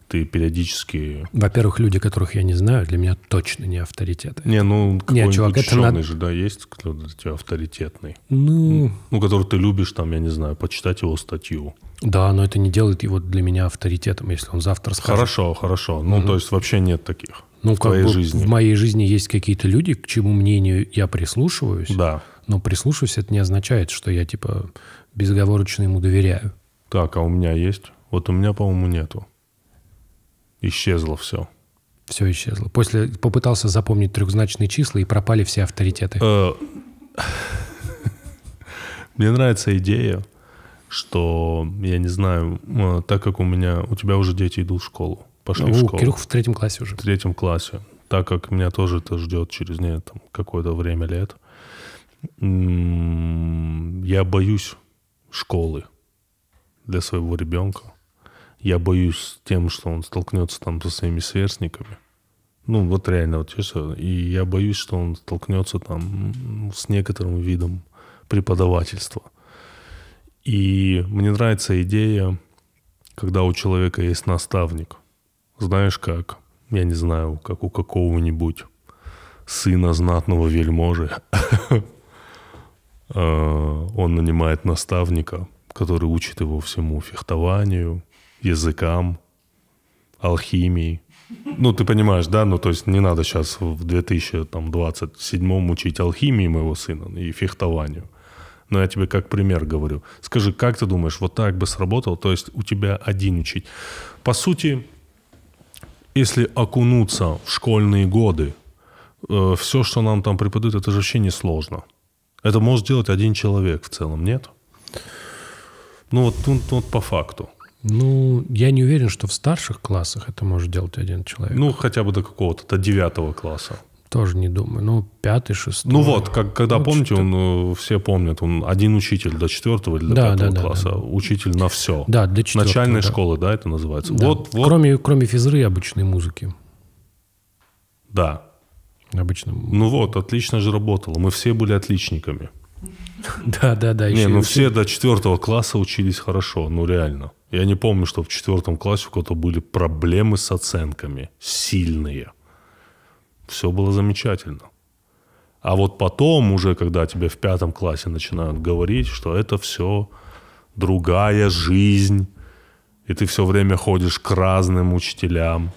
ты периодически... Во-первых, люди, которых я не знаю, для меня точно не авторитеты. Не, ну, какой-нибудь чувак, это надо... же, да, есть, кто для тебя авторитетный? Ну... Ну, который ты любишь, там, я не знаю, почитать его статью. Да, но это не делает его для меня авторитетом, если он завтра скажет. Хорошо, хорошо. Ну, угу. то есть вообще нет таких ну, в твоей бы жизни. В моей жизни есть какие-то люди, к чему мнению я прислушиваюсь. Да. Но прислушиваюсь, это не означает, что я, типа, безоговорочно ему доверяю. Так, а у меня есть? Вот у меня, по-моему, нету. Исчезло все. Все исчезло. После попытался запомнить трехзначные числа, и пропали все авторитеты. Э, мне нравится идея, что, я не знаю, э, так как у меня, у тебя уже дети идут в школу, пошли в школу. Кирюх в третьем классе уже. В третьем классе. Так как меня тоже это ждет через не там, какое-то время лет, я боюсь школы для своего ребенка я боюсь тем, что он столкнется там со своими сверстниками. Ну, вот реально, вот честно. И я боюсь, что он столкнется там с некоторым видом преподавательства. И мне нравится идея, когда у человека есть наставник. Знаешь как? Я не знаю, как у какого-нибудь сына знатного вельможи. Э, он нанимает наставника, который учит его всему фехтованию, языкам, алхимии. Ну, ты понимаешь, да? Ну, то есть не надо сейчас в 2027 учить алхимии моего сына и фехтованию. Но я тебе как пример говорю. Скажи, как ты думаешь, вот так бы сработал, То есть у тебя один учить. По сути, если окунуться в школьные годы, э, все, что нам там преподают, это же вообще не сложно. Это может делать один человек в целом, нет? Ну вот тут вот по факту. Ну, я не уверен, что в старших классах это может делать один человек. Ну, хотя бы до какого-то, до девятого класса. Тоже не думаю. Ну, пятый, шестой. Ну вот, как, когда, ну, помните, он, э, все помнят, он один учитель до четвертого или до да, пятого да, да, класса. Да. Учитель на все. Да, до четвертого. Начальной да. школы, да, это называется? Да. Вот, вот. Кроме, кроме физры и обычной музыки. Да. Обычно. Ну вот, отлично же работало. Мы все были отличниками. Да, да, да. Не, ну все до четвертого класса учились хорошо, ну реально. Я не помню, что в четвертом классе у кого-то были проблемы с оценками. Сильные. Все было замечательно. А вот потом, уже когда тебе в пятом классе начинают говорить, что это все другая жизнь, и ты все время ходишь к разным учителям,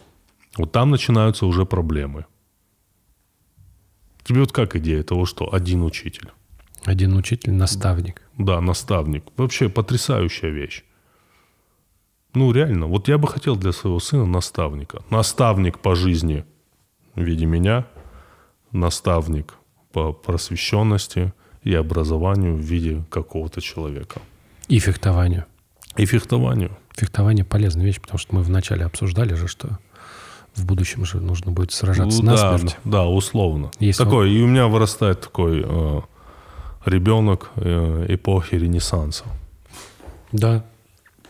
вот там начинаются уже проблемы. Тебе вот как идея того, что один учитель? Один учитель, наставник. Да, наставник. Вообще потрясающая вещь. Ну, реально, вот я бы хотел для своего сына наставника. Наставник по жизни в виде меня, наставник по просвещенности и образованию в виде какого-то человека. И фехтованию. И фехтованию. Фехтование полезная вещь, потому что мы вначале обсуждали же, что в будущем же нужно будет сражаться ну, на да, смерть. Ну, да, условно. Если такой, он... и у меня вырастает такой э, ребенок э, эпохи Ренессанса. Да,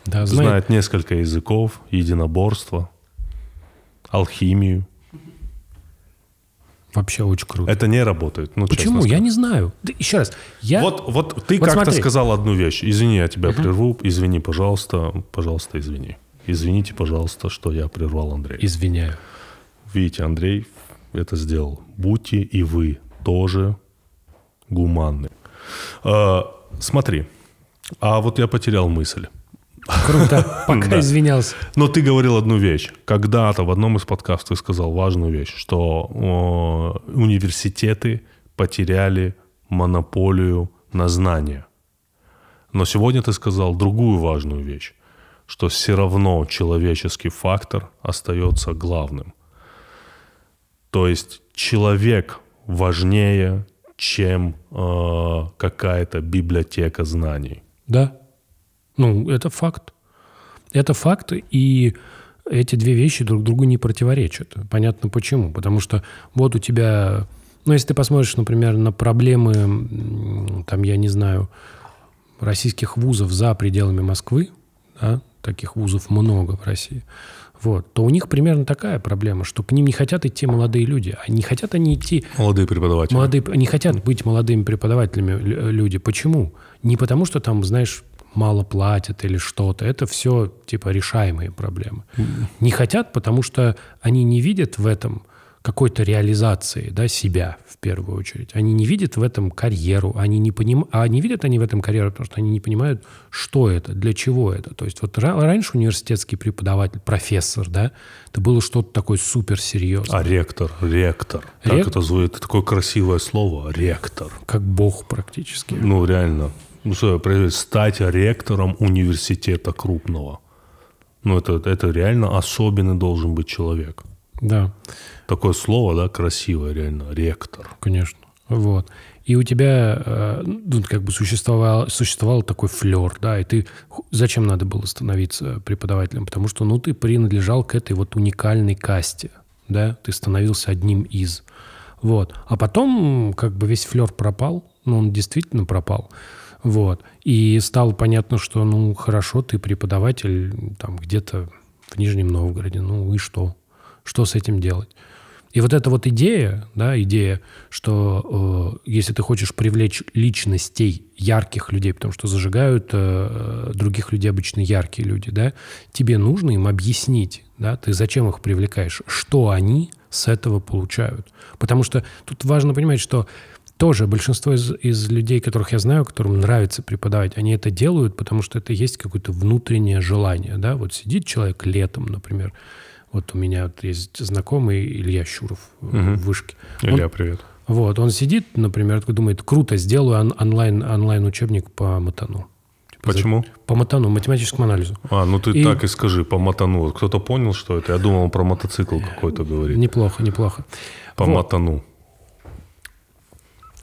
да, знает. знает несколько языков, единоборство, алхимию. Вообще очень круто. Это не работает. Ну, Почему? Я не знаю. Да, еще раз. Я... Вот, вот ты вот как-то сказал одну вещь. Извини, я тебя угу. прерву. Извини, пожалуйста. Пожалуйста, извини. Извините, пожалуйста, что я прервал Андрея. Извиняю. Видите, Андрей это сделал. Будьте и вы тоже гуманны. Э, смотри. А вот я потерял мысль. Круто. Пока извинялся. Но ты говорил одну вещь. Когда-то в одном из подкастов ты сказал важную вещь, что университеты потеряли монополию на знания. Но сегодня ты сказал другую важную вещь, что все равно человеческий фактор остается главным. То есть человек важнее, чем э, какая-то библиотека знаний. Да, ну, это факт. Это факт, и эти две вещи друг другу не противоречат. Понятно почему. Потому что вот у тебя... Ну, если ты посмотришь, например, на проблемы, там, я не знаю, российских вузов за пределами Москвы, да, таких вузов много в России, вот, то у них примерно такая проблема, что к ним не хотят идти молодые люди. А не хотят они идти... Молодые преподаватели. Молодые, не хотят быть молодыми преподавателями люди. Почему? Не потому, что там, знаешь, мало платят или что-то. Это все типа решаемые проблемы. Не хотят, потому что они не видят в этом какой-то реализации да, себя в первую очередь. Они не видят в этом карьеру, они не поним... а не видят они в этом карьеру, потому что они не понимают, что это, для чего это. То есть вот раньше университетский преподаватель, профессор, да, это было что-то такое суперсерьезное. А ректор, ректор, ректор, как это звучит, это такое красивое слово, ректор. Как бог практически. Ну реально, ну, что, стать ректором университета крупного. Ну, это, это реально особенный должен быть человек. Да. Такое слово, да, красивое реально, ректор. Конечно. Вот. И у тебя э, ну, как бы существовал, существовал такой флер, да, и ты... Зачем надо было становиться преподавателем? Потому что, ну, ты принадлежал к этой вот уникальной касте, да, ты становился одним из. Вот. А потом как бы весь флер пропал, но ну, он действительно пропал. Вот. И стало понятно, что, ну, хорошо, ты преподаватель там где-то в Нижнем Новгороде, ну и что? Что с этим делать? И вот эта вот идея, да, идея, что э, если ты хочешь привлечь личностей ярких людей, потому что зажигают э, других людей обычно яркие люди, да, тебе нужно им объяснить, да, ты зачем их привлекаешь, что они с этого получают. Потому что тут важно понимать, что тоже большинство из, из людей, которых я знаю, которым нравится преподавать, они это делают, потому что это есть какое-то внутреннее желание. Да? Вот сидит человек летом, например. Вот у меня вот есть знакомый Илья Щуров угу. в вышке. Илья, он, привет. Вот, он сидит, например, думает, круто, сделаю он, онлайн, онлайн учебник по матану. Типа Почему? По матану, математическому анализу. А, ну ты и... так и скажи, по матану. Кто-то понял, что это? Я думал, он про мотоцикл какой-то говорит. Неплохо, неплохо. По вот. матану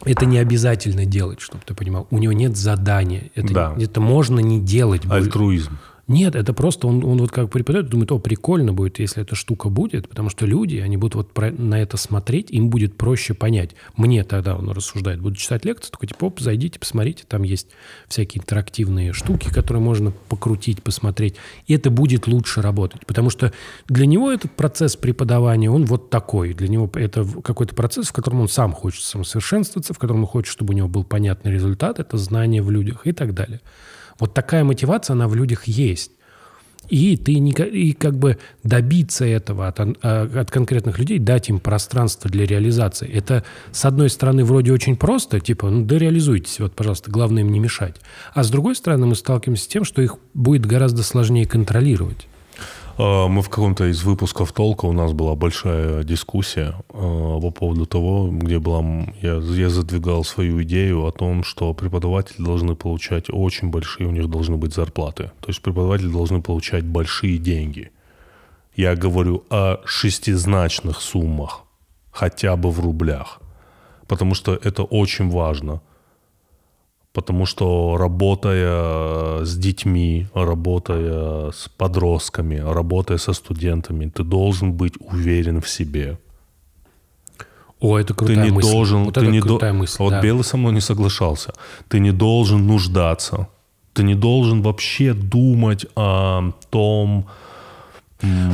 это не обязательно делать, чтобы ты понимал. У него нет задания. Это, да. это можно не делать. Альтруизм. Нет, это просто он, он вот как преподает, думает, о, прикольно будет, если эта штука будет, потому что люди, они будут вот про, на это смотреть, им будет проще понять. Мне тогда он рассуждает, буду читать лекции, такой, типа, оп, зайдите, посмотрите, там есть всякие интерактивные штуки, которые можно покрутить, посмотреть, и это будет лучше работать, потому что для него этот процесс преподавания, он вот такой, для него это какой-то процесс, в котором он сам хочет самосовершенствоваться, в котором он хочет, чтобы у него был понятный результат, это знание в людях и так далее. Вот такая мотивация, она в людях есть. И ты не, и как бы добиться этого от, а, от конкретных людей, дать им пространство для реализации. Это, с одной стороны, вроде очень просто, типа, ну да реализуйтесь, вот, пожалуйста, главное им не мешать. А с другой стороны, мы сталкиваемся с тем, что их будет гораздо сложнее контролировать. А, мы в каком-то из выпусков «Толка» у нас была большая дискуссия а, по поводу того, где была... Я, я задвигал свою идею о том, что преподаватели должны получать очень большие, у них должны быть зарплаты. То есть преподаватели должны получать большие деньги. Я говорю о шестизначных суммах, хотя бы в рублях. Потому что это очень важно – потому что работая с детьми, работая с подростками, работая со студентами, ты должен быть уверен в себе. О, это крутая ты не мысль. Должен, вот ты это не крутая до... мысль. Вот да. Белый со мной не соглашался. Ты не должен нуждаться. Ты не должен вообще думать о том,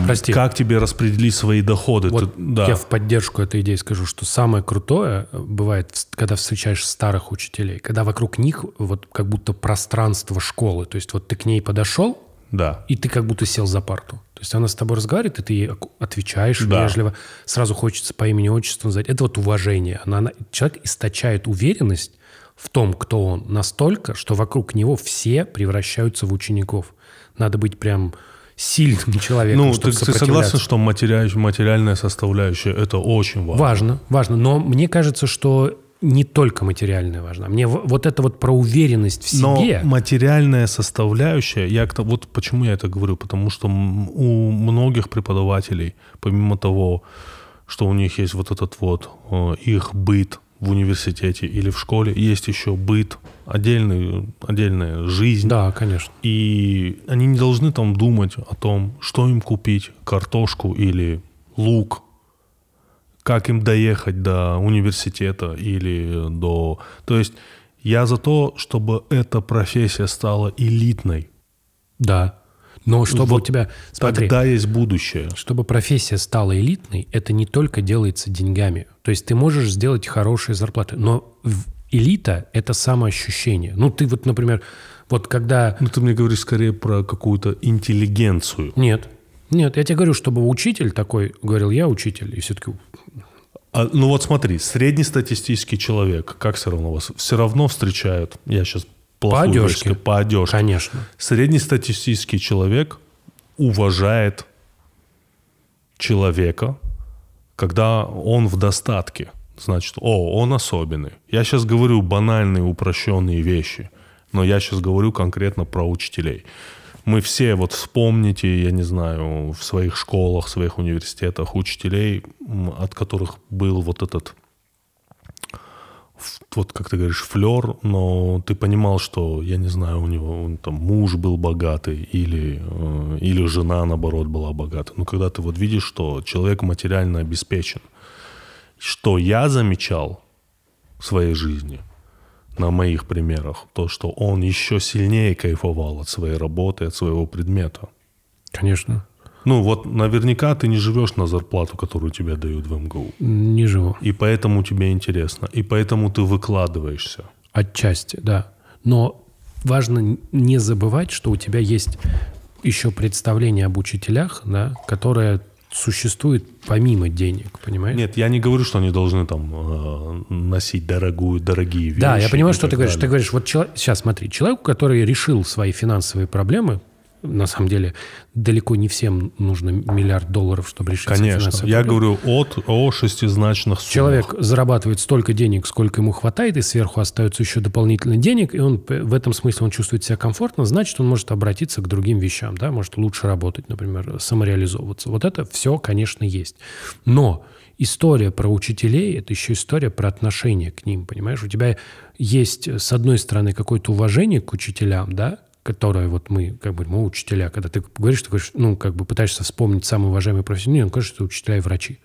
Прости. Как тебе распределить свои доходы? Вот Ты, да. Я в поддержку этой идеи скажу, что самое крутое э, бывает, когда встречаешь старых учителей, когда вокруг них вот как будто пространство школы. То есть вот ты к ней подошел, да. И ты как будто сел за парту. То есть она с тобой разговаривает, и ты ей отвечаешь да. вежливо. Сразу хочется по имени отчеству назвать. Это вот уважение. Она, она, человек источает уверенность в том, кто он, настолько, что вокруг него все превращаются в учеников. Надо быть прям сильным человеком. Ну, ты, ты согласен, что матери... материальная составляющая это очень важно. Важно, важно. Но мне кажется, что не только материальная важна. Мне вот это вот про уверенность в себе. Но материальная составляющая, я вот почему я это говорю, потому что у многих преподавателей, помимо того, что у них есть вот этот вот э, их быт, в университете или в школе, есть еще быт, отдельный, отдельная жизнь. Да, конечно. И они не должны там думать о том, что им купить, картошку или лук, как им доехать до университета или до... То есть я за то, чтобы эта профессия стала элитной. Да. Но чтобы вот у тебя... Смотри, тогда есть будущее. Чтобы профессия стала элитной, это не только делается деньгами. То есть ты можешь сделать хорошие зарплаты, но элита — это самоощущение. Ну, ты вот, например, вот когда... Ну, ты мне говоришь скорее про какую-то интеллигенцию. Нет. Нет, я тебе говорю, чтобы учитель такой говорил, я учитель, и все-таки... А, ну вот смотри, среднестатистический человек, как все равно вас, все равно встречают, я сейчас плохую по одежке. вещь, по одежке. Конечно. Среднестатистический человек уважает человека, когда он в достатке. Значит, о, он особенный. Я сейчас говорю банальные, упрощенные вещи, но я сейчас говорю конкретно про учителей. Мы все, вот вспомните, я не знаю, в своих школах, в своих университетах учителей, от которых был вот этот вот как ты говоришь, флер, но ты понимал, что, я не знаю, у него он, там муж был богатый или, э, или жена, наоборот, была богата. Но когда ты вот видишь, что человек материально обеспечен, что я замечал в своей жизни, на моих примерах, то, что он еще сильнее кайфовал от своей работы, от своего предмета. Конечно. Ну, вот наверняка ты не живешь на зарплату, которую тебе дают в МГУ. Не живу. И поэтому тебе интересно. И поэтому ты выкладываешься. Отчасти, да. Но важно не забывать, что у тебя есть еще представление об учителях, да, которое существует помимо денег, понимаешь? Нет, я не говорю, что они должны там э, носить дорогую, дорогие вещи. Да, я понимаю, что ты говоришь. Ты говоришь, вот чело... сейчас смотри, человек, который решил свои финансовые проблемы, на самом деле далеко не всем нужно миллиард долларов, чтобы решить Конечно, я проблему. говорю от, о шестизначных суммах. Человек зарабатывает столько денег, сколько ему хватает, и сверху остается еще дополнительно денег, и он э, в этом смысле он чувствует себя комфортно, значит, он может обратиться к другим вещам, да, может лучше работать, например, самореализовываться. Вот это все, конечно, есть. Но история про учителей – это еще история про отношение к ним, понимаешь? У тебя есть, с одной стороны, какое-то уважение к учителям, да, которое вот мы, как бы, мы учителя, когда ты говоришь, ты говоришь, ну, как бы пытаешься вспомнить самые уважаемые профессии, ну, конечно, это учителя и врачи.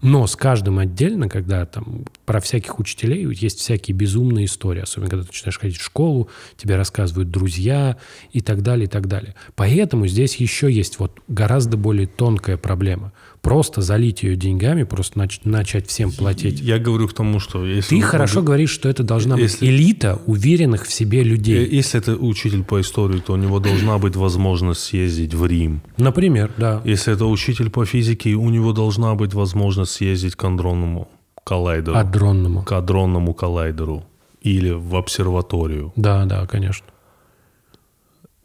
Но с каждым отдельно, когда там про всяких учителей есть всякие безумные истории, особенно когда ты начинаешь ходить в школу, тебе рассказывают друзья и так далее, и так далее. Поэтому здесь еще есть вот гораздо более тонкая проблема – Просто залить ее деньгами, просто нач- начать всем платить. Я говорю к тому, что... Если Ты хорошо могу... говоришь, что это должна если... быть элита уверенных в себе людей. Э, если это учитель по истории, то у него должна быть возможность съездить в Рим. Например, да. Если это учитель по физике, у него должна быть возможность съездить к андронному коллайдеру. Адронному. К адронному коллайдеру. Или в обсерваторию. Да, да, конечно.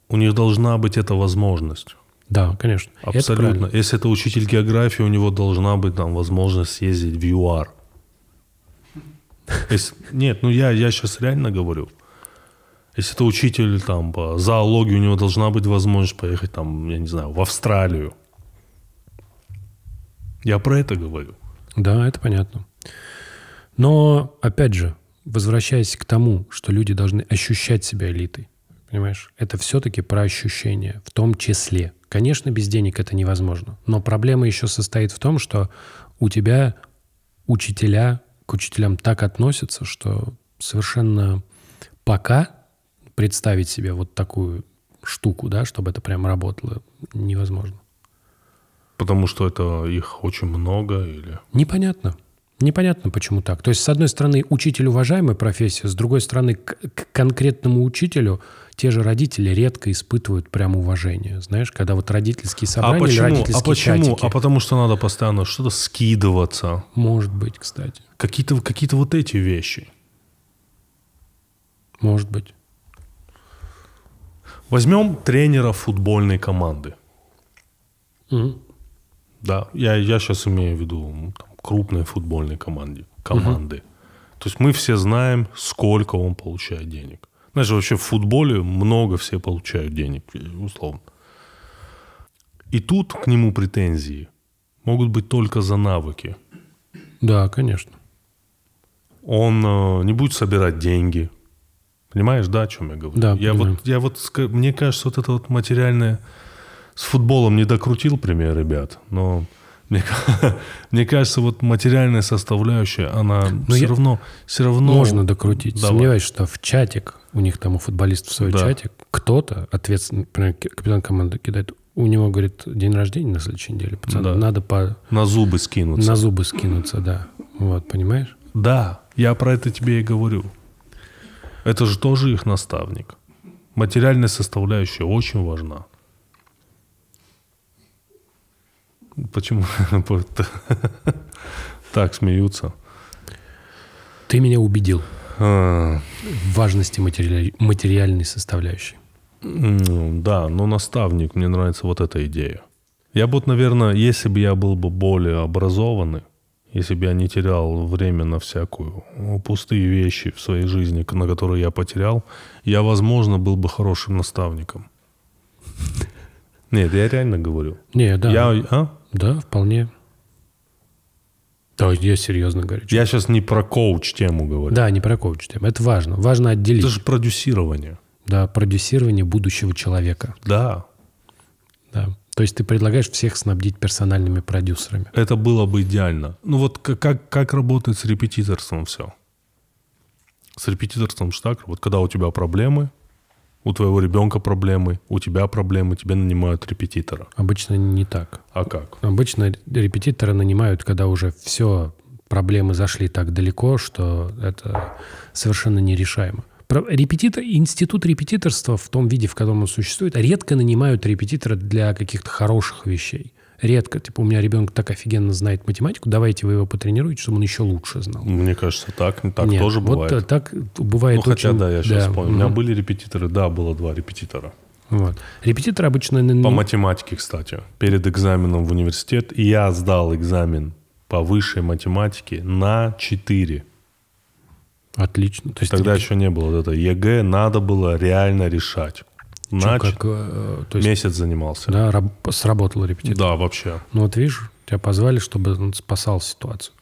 У них должна быть эта возможность. Да, конечно. Абсолютно. Это Если это учитель географии, у него должна быть там возможность съездить в ЮАР. нет, ну я, я сейчас реально говорю. Если это учитель там по зоологии, у него должна быть возможность поехать там, я не знаю, в Австралию. Я про это говорю. Да, это понятно. Но, опять же, возвращаясь к тому, что люди должны ощущать себя элитой, Понимаешь? Это все-таки про ощущения, в том числе. Конечно, без денег это невозможно. Но проблема еще состоит в том, что у тебя учителя к учителям так относятся, что совершенно пока представить себе вот такую штуку, да, чтобы это прям работало, невозможно. Потому что это их очень много или... Непонятно. Непонятно, почему так. То есть, с одной стороны, учитель уважаемая профессия, с другой стороны, к, к конкретному учителю те же родители редко испытывают прям уважение. Знаешь, когда вот родительские а собрания а почему? родительские А почему? Чатики. А потому что надо постоянно что-то скидываться. Может быть, кстати. Какие-то какие вот эти вещи. Может быть. Возьмем тренера футбольной команды. Mm. Да, я, я сейчас имею в виду там, крупной футбольной команде, команды. Угу. То есть мы все знаем, сколько он получает денег. Знаешь, вообще в футболе много все получают денег, условно. И тут к нему претензии могут быть только за навыки. Да, конечно. Он э, не будет собирать деньги. Понимаешь, да, о чем я говорю? Да, я понимаю. вот, я вот, мне кажется, вот это вот материальное... С футболом не докрутил пример, ребят, но мне, мне кажется, вот материальная составляющая, она Но ну, все я... равно, все равно можно докрутить. Давай. Сомневаюсь, что в чатик у них там у футболистов свой да. чатик кто-то ответственный, например, капитан команды кидает, у него говорит день рождения на следующей неделе, пацан, да. надо по на зубы скинуться, на зубы скинуться, да, вот понимаешь? Да, я про это тебе и говорю. Это же тоже их наставник. Материальная составляющая очень важна. Почему так смеются? Ты меня убедил а. в важности материальной составляющей. Ну да, но наставник, мне нравится вот эта идея. Я бы, наверное, если бы я был бы более образованный, если бы я не терял время на всякую пустые вещи в своей жизни, на которые я потерял, я, возможно, был бы хорошим наставником. Нет, я реально говорю. Не, да. Я, а? Да, вполне. Да, я серьезно говорю. Я сейчас не про коуч-тему говорю. Да, не про коуч-тему. Это важно. Важно отделить. Это же продюсирование. Да, продюсирование будущего человека. Да. Да. То есть ты предлагаешь всех снабдить персональными продюсерами. Это было бы идеально. Ну вот как, как, работает с репетиторством все? С репетиторством что так. Вот когда у тебя проблемы, у твоего ребенка проблемы, у тебя проблемы, тебе нанимают репетитора. Обычно не так. А как? Обычно репетитора нанимают, когда уже все проблемы зашли так далеко, что это совершенно нерешаемо. Репетитор, институт репетиторства в том виде, в котором он существует, редко нанимают репетитора для каких-то хороших вещей редко, типа, у меня ребенок так офигенно знает математику, давайте вы его потренируете, чтобы он еще лучше знал. Мне кажется, так, так Нет, тоже бывает. Вот э, так бывает ну, очень... хотя, да, я сейчас да. понял. У меня были репетиторы, да, было два репетитора. Вот. Репетитор обычно... По математике, кстати. Перед экзаменом в университет я сдал экзамен по высшей математике на 4. Отлично. То есть Тогда ты... еще не было вот это. ЕГЭ надо было реально решать на как, э, то есть, месяц занимался. Да, раб, сработала репетиция. Да, вообще. Ну вот видишь, тебя позвали, чтобы он ну, спасал ситуацию.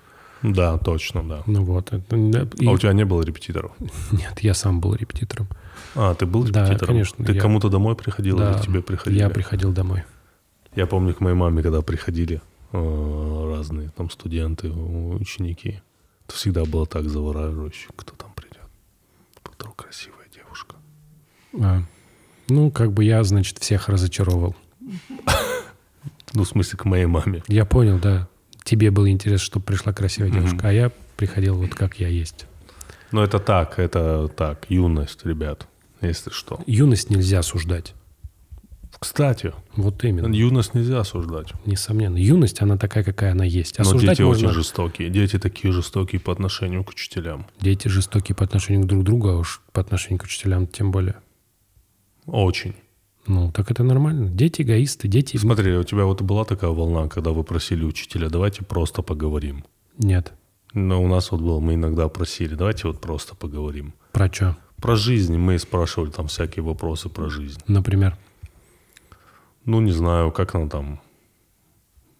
Да, точно, да. Ну вот. Это, э, и... А у тебя не было репетиторов? Нет, я сам был репетитором. А, ты был репетитором? Да, конечно. Ты я... кому-то домой приходил да, или тебе приходили? Я приходил домой. Я помню, к моей маме, когда приходили э, разные там студенты, ученики, это всегда было так завораживающе, кто там придет. Вдруг красивая девушка. А. Ну, как бы я, значит, всех разочаровал. Ну, в смысле, к моей маме. Я понял, да. Тебе был интерес, чтобы пришла красивая девушка, а я приходил вот как я есть. Ну, это так, это так, юность, ребят, если что. Юность нельзя осуждать. Кстати. Вот именно. Юность нельзя осуждать. Несомненно. Юность, она такая, какая она есть. Осуждать Но дети можно... очень жестокие. Дети такие жестокие по отношению к учителям. Дети жестокие по отношению друг к другу, а уж по отношению к учителям тем более. Очень. Ну, так это нормально. Дети эгоисты, дети... Смотри, у тебя вот была такая волна, когда вы просили учителя, давайте просто поговорим. Нет. Но у нас вот было, мы иногда просили, давайте вот просто поговорим. Про что? Про жизнь. Мы спрашивали там всякие вопросы про жизнь. Например? Ну, не знаю, как она там...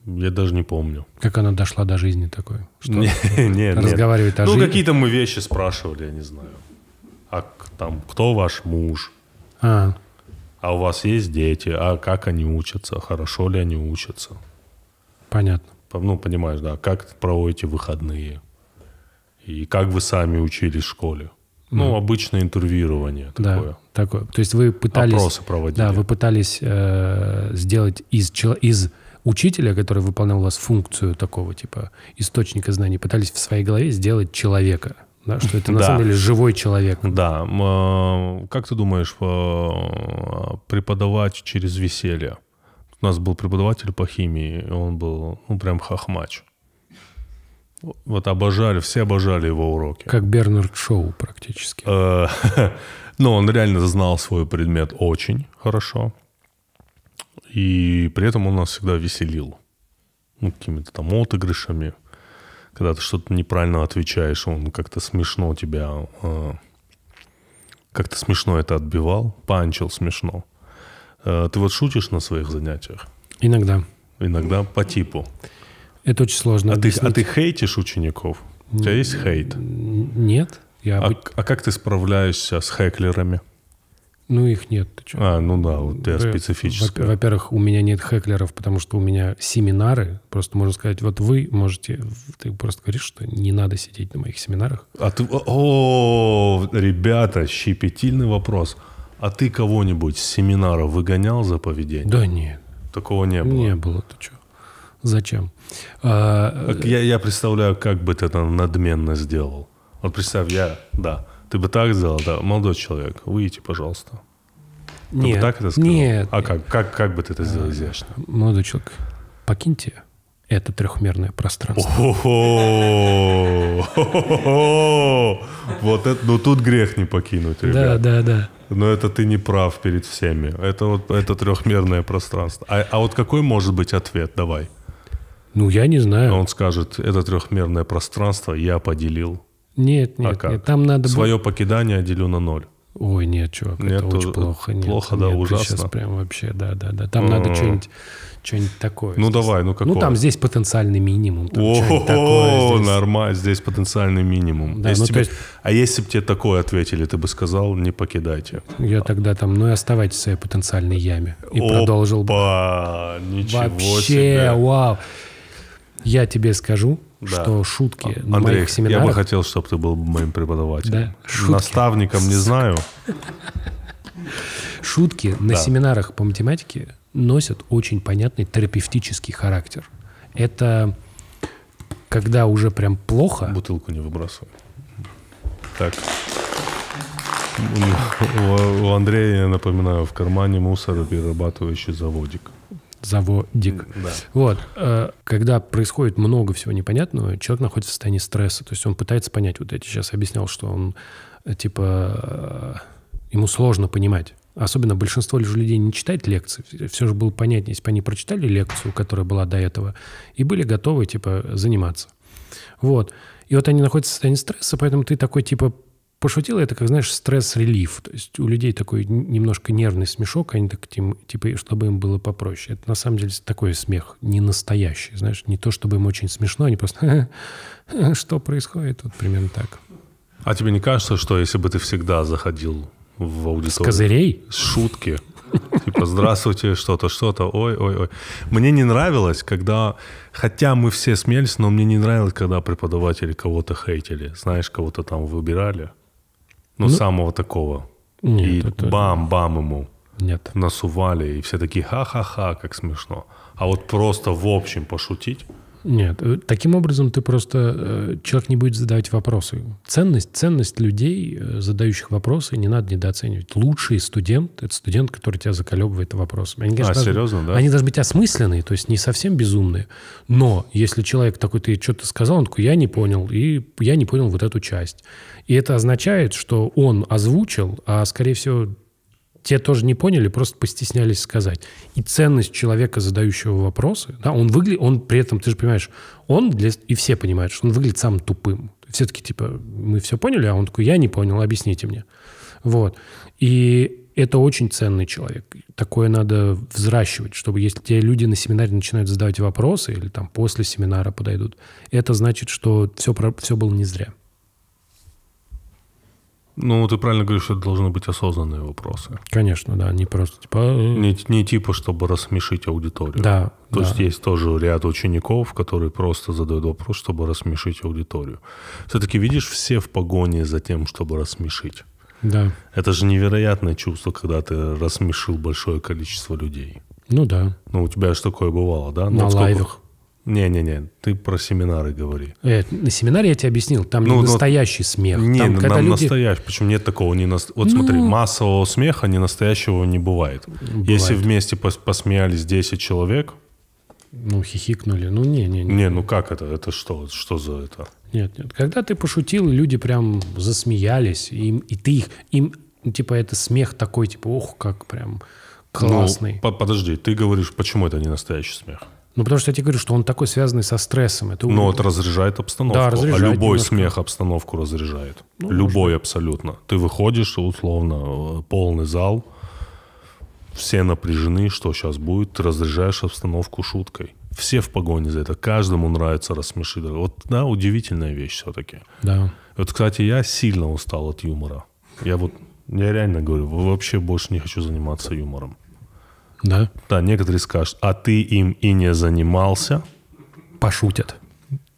Я даже не помню. Как она дошла до жизни такой? Что? Нет, нет. Разговаривать о ну, жизни? Ну, какие-то мы вещи спрашивали, я не знаю. А там, кто ваш муж? А. а у вас есть дети? А как они учатся? Хорошо ли они учатся? Понятно. Ну, понимаешь, да. Как проводите выходные? И как вы сами учились в школе? Ну, обычное интервьюирование такое. Да, такое. То есть вы пытались... Опросы проводили. Да, вы пытались э, сделать из, из учителя, который выполнял у вас функцию такого типа источника знаний, пытались в своей голове сделать человека да, что это на да. самом деле живой человек. Да. Э, как ты думаешь, э, преподавать через веселье? У нас был преподаватель по химии, он был ну прям хохмач. Вот обожали, все обожали его уроки. Как Бернард Шоу практически. Э, но он реально знал свой предмет очень хорошо. И при этом он нас всегда веселил. Ну, какими-то там отыгрышами когда ты что-то неправильно отвечаешь, он как-то смешно тебя... А, как-то смешно это отбивал, панчил смешно. Э, ты вот шутишь на своих занятиях? Иногда. Иногда по типу. Это очень сложно. А ты, а ты хейтишь учеников? У тебя есть хейт? Нет. Я... А, а как ты справляешься с хеклерами? Ну, их нет. А, ну да, вот я специфическая. Во-первых, у меня нет хеклеров, потому что у меня семинары. Просто можно сказать, вот вы можете... Ты просто говоришь, что не надо сидеть на моих семинарах. А ты... О, ребята, щепетильный вопрос. А ты кого-нибудь с семинара выгонял за поведение? Да нет. Такого не было? Не было, ты что? Зачем? А... Я, я представляю, как бы ты это надменно сделал. Вот представь, я... Да. Ты бы так сделал, да. Молодой человек, выйти, пожалуйста. Ты нет, бы так это сказал? Нет. А как, как, как бы ты это сделал а, изящно? Молодой человек, покиньте это трехмерное пространство. Вот это, ну тут грех не покинуть, ребят. Да, да, да. Но это ты не прав перед всеми. Это вот это трехмерное пространство. А, а вот какой может быть ответ? Давай. Ну, я не знаю. Он скажет, это трехмерное пространство я поделил нет, нет, а как? нет. Там надо Свое быть... покидание делю на ноль. Ой, нет, чувак, нет, это очень плохо. Нет, плохо, да, нет, ужасно. Сейчас прям вообще, да, да, да. Там надо что-нибудь что-нибудь такое. Ну давай, ну какое? Ну там здесь потенциальный минимум. О, здесь... нормально, здесь потенциальный минимум. Ну, а если бы тебе такое ответили, ты бы сказал, не покидайте. Я тогда там, ну и оставайтесь в своей потенциальной яме. И продолжил бы. ничего Вообще, вау. Я тебе скажу, да. что шутки а, на Андрей, моих семинарах... я бы хотел, чтобы ты был моим преподавателем. Да, шутки. Наставником не знаю. Шутки на семинарах по математике носят очень понятный терапевтический характер. Это когда уже прям плохо... Бутылку не выбрасывай. Так. У, у Андрея, я напоминаю, в кармане мусор перерабатывающий заводик заводик. Да. Вот. Э, когда происходит много всего непонятного, человек находится в состоянии стресса. То есть он пытается понять. Вот я сейчас объяснял, что он, э, типа, э, ему сложно понимать. Особенно большинство людей не читает лекции. Все же было понятнее, если бы они прочитали лекцию, которая была до этого, и были готовы, типа, заниматься. Вот. И вот они находятся в состоянии стресса, поэтому ты такой, типа, пошутил это, как, знаешь, стресс-релив. То есть у людей такой немножко нервный смешок, они так, типа, чтобы им было попроще. Это на самом деле такой смех не настоящий, знаешь, не то, чтобы им очень смешно, они просто, что происходит, вот примерно так. А тебе не кажется, что если бы ты всегда заходил в аудиторию... С козырей? С шутки. Типа, здравствуйте, что-то, что-то, ой, ой, ой. Мне не нравилось, когда, хотя мы все смеялись, но мне не нравилось, когда преподаватели кого-то хейтили, знаешь, кого-то там выбирали. Ну, ну самого такого. Нет, и бам-бам ему. Нет. Насували, и все такие ха-ха-ха, как смешно. А вот просто в общем пошутить... Нет, э, таким образом ты просто... Э, человек не будет задавать вопросы. Ценность, ценность людей, э, задающих вопросы, не надо недооценивать. Лучший студент — это студент, который тебя заколебывает вопросами. Они, конечно, а, должны, серьезно, да? Они должны быть осмысленные, то есть не совсем безумные. Но если человек такой, ты что-то сказал, он такой, я не понял, и я не понял вот эту часть. И это означает, что он озвучил, а, скорее всего, те тоже не поняли, просто постеснялись сказать. И ценность человека, задающего вопросы, да, он выглядит, он при этом, ты же понимаешь, он, для, и все понимают, что он выглядит сам тупым. Все-таки, типа, мы все поняли, а он такой, я не понял, объясните мне. Вот. И это очень ценный человек. Такое надо взращивать, чтобы если те люди на семинаре начинают задавать вопросы или там после семинара подойдут, это значит, что все, все было не зря. Ну, ты правильно говоришь, что это должны быть осознанные вопросы. Конечно, да, не просто типа... А, э. Не, не типа, чтобы рассмешить аудиторию. Да. То да. есть есть тоже ряд учеников, которые просто задают вопрос, чтобы рассмешить аудиторию. Все-таки видишь, все в погоне за тем, чтобы рассмешить. Да. Это же невероятное чувство, когда ты рассмешил большое количество людей. Ну да. Ну, у тебя же такое бывало, да? Ну, На ну, лайвах. Не-не-не, ты про семинары говори. Э, на семинаре я тебе объяснил, там ну, не ну, но... настоящий смех. Не, там, ну, когда нам люди... настоящий, почему нет такого. Не на... Вот ну... смотри, массового смеха не настоящего не бывает. бывает. Если вместе пос посмеялись 10 человек... Ну, хихикнули. Ну, не-не-не. Не, ну как это? Это что? Что за это? Нет, нет. Когда ты пошутил, люди прям засмеялись, им, и ты их... Им, типа, это смех такой, типа, ох, как прям ну, классный. Ну, по подожди, ты говоришь, почему это не настоящий смех? Ну, потому что я тебе говорю, что он такой связанный со стрессом. Это Но ну, это разряжает обстановку. Да, а разряжает а любой немножко. смех обстановку разряжает. Ну, любой может. абсолютно. Ты выходишь, условно, э, полный зал, все напряжены, что сейчас будет, ты разряжаешь обстановку шуткой. Все в погоне за это. Каждому нравится рассмешить. Вот, да, удивительная вещь все-таки. Да. Вот, кстати, я сильно устал от юмора. Я вот, я реально говорю, вообще больше не хочу заниматься юмором. Да? Да, некоторые скажут, а ты им и не занимался. Пошутят.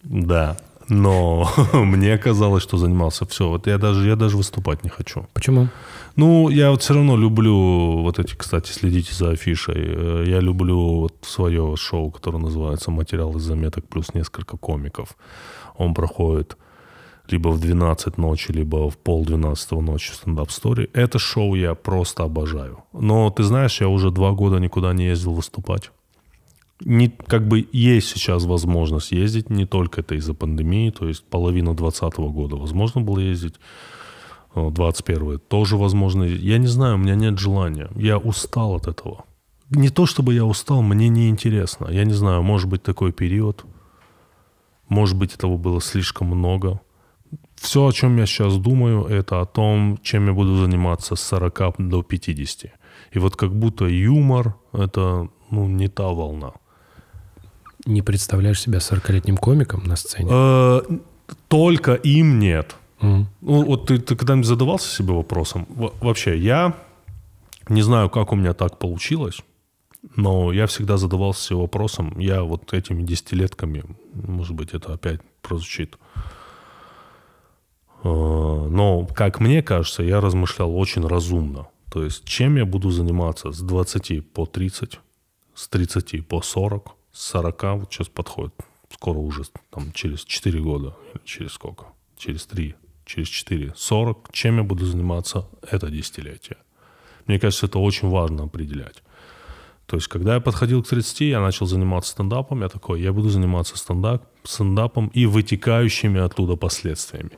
Да, но мне казалось, что занимался. Все, вот я даже, я даже выступать не хочу. Почему? Ну, я вот все равно люблю вот эти, кстати, следите за афишей. Э, я люблю вот свое шоу, которое называется «Материал из заметок плюс несколько комиков». Он проходит либо в 12 ночи, либо в пол 12 ночи в стендап стори. Это шоу я просто обожаю. Но ты знаешь, я уже два года никуда не ездил выступать. Не, как бы есть сейчас возможность ездить, не только это из-за пандемии, то есть половина 2020 года возможно было ездить, 21 э, тоже возможно. Я не знаю, у меня нет желания. Я устал от этого. Не то чтобы я устал, мне неинтересно. Я не знаю, может быть такой период, может быть, этого было слишком много. Все, о чем я сейчас думаю, это о том, чем я буду заниматься с 40 до 50. И вот как будто юмор — это ну, не та волна. Не представляешь себя 40-летним комиком на сцене? Э, только им нет. Ну, вот ты, ты когда-нибудь задавался себе вопросом? Во вообще, я не знаю, как у меня так получилось, но я всегда задавался себе вопросом, я вот этими десятилетками, может быть, это опять прозвучит, Э, но, как мне кажется, я размышлял очень разумно. То есть, чем я буду заниматься с 20 по 30, с 30 по 40, с 40 вот сейчас подходит, скоро уже там через 4 года, через сколько, через 3, через 4, 40, чем я буду заниматься это десятилетие. Мне кажется, это очень важно определять. То есть, когда я подходил к 30, я начал заниматься стендапом, я такой, я буду заниматься стендап, стендапом и вытекающими оттуда последствиями.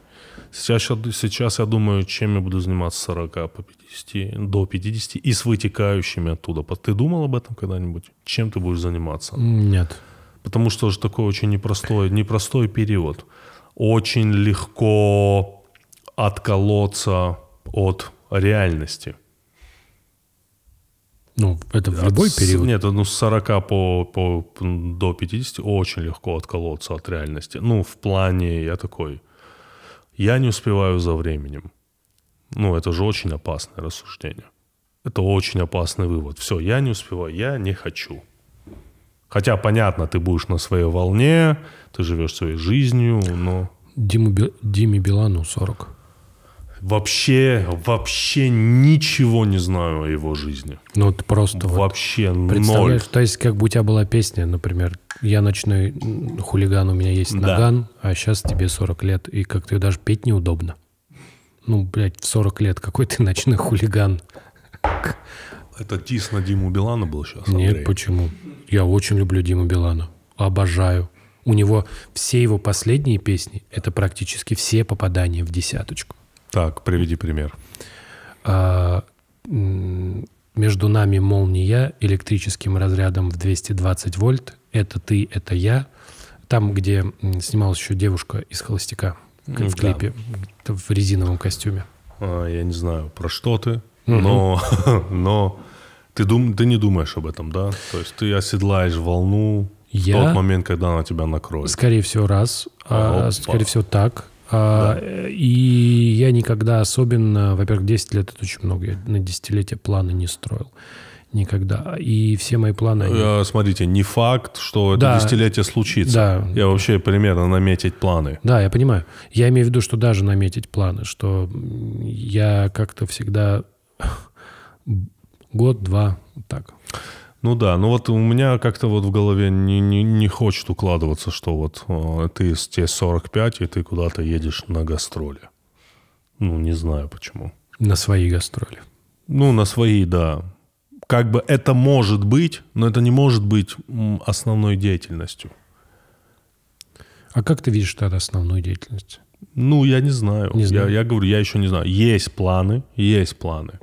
Сейчас, сейчас я думаю, чем я буду заниматься 40 по 50, до 50 и с вытекающими оттуда. Ты думал об этом когда-нибудь? Чем ты будешь заниматься? Нет. Потому что же такой очень непростой, непростой период. Очень легко отколоться от реальности. Ну, это в любой от, период. Нет, ну с 40 по, по, до 50 очень легко отколоться от реальности. Ну, в плане я такой я не успеваю за временем. Ну, это же очень опасное рассуждение. Это очень опасный вывод. Все, я не успеваю, я не хочу. Хотя, понятно, ты будешь на своей волне, ты живешь своей жизнью, но... Диму, Диме Билану 40. Вообще, вообще ничего не знаю о его жизни. Ну, ты просто вообще вот представляешь, ноль. То есть, как бы у тебя была песня, например, я ночной хулиган, у меня есть наган, да. а сейчас тебе 40 лет, и как-то даже петь неудобно. Ну, блядь, в 40 лет какой ты ночной хулиган. Это тис на Диму Билана был сейчас? Андрей. Нет, почему? Я очень люблю Диму Билана. Обожаю. У него все его последние песни, это практически все попадания в десяточку. Так, приведи пример. А, между нами молния электрическим разрядом в 220 вольт. Это ты, это я. Там, где снималась еще девушка из «Холостяка» ну в клипе, в резиновом костюме. А, я не знаю, про что ты, угу. но, но ты, дум, ты не думаешь об этом, да? То есть ты оседлаешь волну я... в тот момент, когда она тебя накроет. Скорее всего, раз. А, скорее всего, так. А, да. И я никогда особенно, во-первых, 10 лет это очень много, я на десятилетие планы не строил. Никогда. И все мои планы... Они... Э, смотрите, не факт, что да, десятилетие случится. Да. Я вообще примерно наметить планы. Да, я понимаю. Я имею в виду, что даже наметить планы, что я как-то всегда год-два так. Ну да, ну вот у меня как-то вот в голове не, не, не хочет укладываться, что вот а, ты с те 45, и ты куда-то едешь на гастроли. Ну, не знаю почему. На свои гастроли. Ну, на свои, да. Как бы это может быть, но это не может быть основной деятельностью. А как ты видишь тогда основную деятельность? Ну, я не знаю. Не знаю. Я, я говорю, я еще не знаю. Есть планы, есть планы.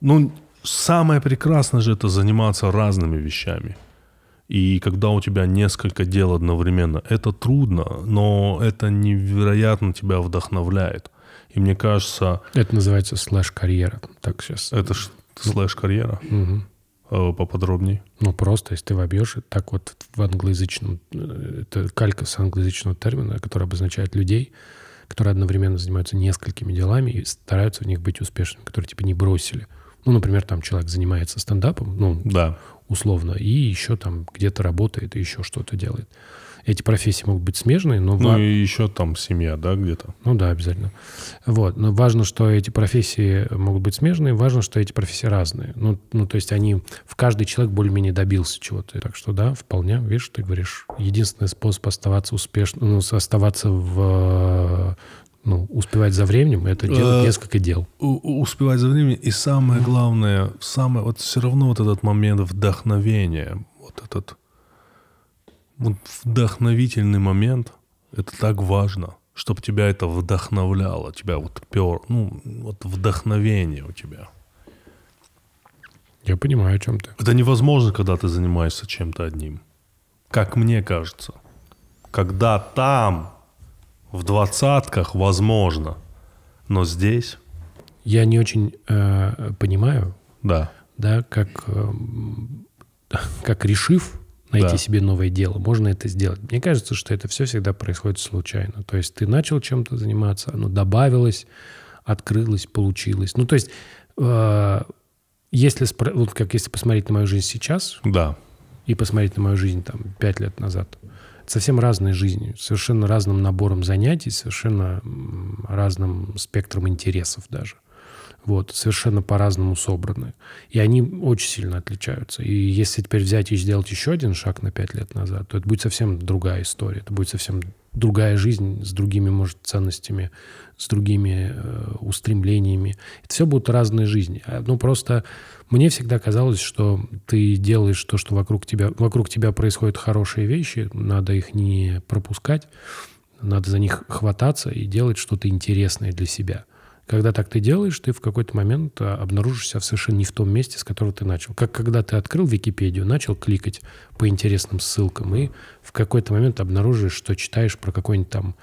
Ну, самое прекрасное же это заниматься разными вещами. И когда у тебя несколько дел одновременно, это трудно, но это невероятно тебя вдохновляет. И мне кажется... Это называется слэш-карьера. Так сейчас. Это ж слэш-карьера. Угу поподробней? Ну, просто, если ты вобьешь, так вот в англоязычном, э, это калька с англоязычного термина, который обозначает людей, которые одновременно занимаются несколькими делами и стараются в них быть успешными, которые типа не бросили. Ну, например, там человек занимается стендапом, ну, да. условно, и еще там где-то работает, и еще что-то делает. Эти профессии могут быть смежные, но... Ну, ва... и еще там семья, да, где-то? Ну, да, обязательно. Вот. Но важно, что эти профессии могут быть смежные, важно, что эти профессии разные. Ну, ну то есть они... В каждый человек более-менее добился чего-то. Так что, да, вполне, видишь, ты говоришь, единственный способ оставаться успешным, ну, оставаться в ну, успевать за временем – это делать э, несколько дел. Успевать за временем. И самое главное, самое, вот все равно вот этот момент вдохновения, вот этот вот вдохновительный момент, это так важно, чтобы тебя это вдохновляло, тебя вот пер, ну, вот вдохновение у тебя. Я понимаю, о чем ты. Это невозможно, когда ты занимаешься чем-то одним. Как мне кажется. Когда там в двадцатках, возможно. Но здесь... Я не очень э, понимаю, да. Да, как, э, как решив найти да. себе новое дело, можно это сделать. Мне кажется, что это все всегда происходит случайно. То есть ты начал чем-то заниматься, оно добавилось, открылось, получилось. Ну, то есть, э, если, вот как если посмотреть на мою жизнь сейчас, да. и посмотреть на мою жизнь там пять лет назад, совсем разной жизнью, совершенно разным набором занятий, совершенно разным спектром интересов даже вот, совершенно по-разному собраны. И они очень сильно отличаются. И если теперь взять и сделать еще один шаг на пять лет назад, то это будет совсем другая история, это будет совсем другая жизнь с другими, может, ценностями, с другими э, устремлениями. Это все будут разные жизни. А, ну, просто мне всегда казалось, что ты делаешь то, что вокруг тебя, вокруг тебя происходят хорошие вещи, надо их не пропускать, надо за них хвататься и делать что-то интересное для себя – когда так ты делаешь, ты в какой-то момент а, обнаружишься совершенно не в том месте, с которого ты начал. Как когда ты открыл Википедию, начал кликать по интересным ссылкам, и в какой-то момент обнаружишь, что читаешь про какой-нибудь там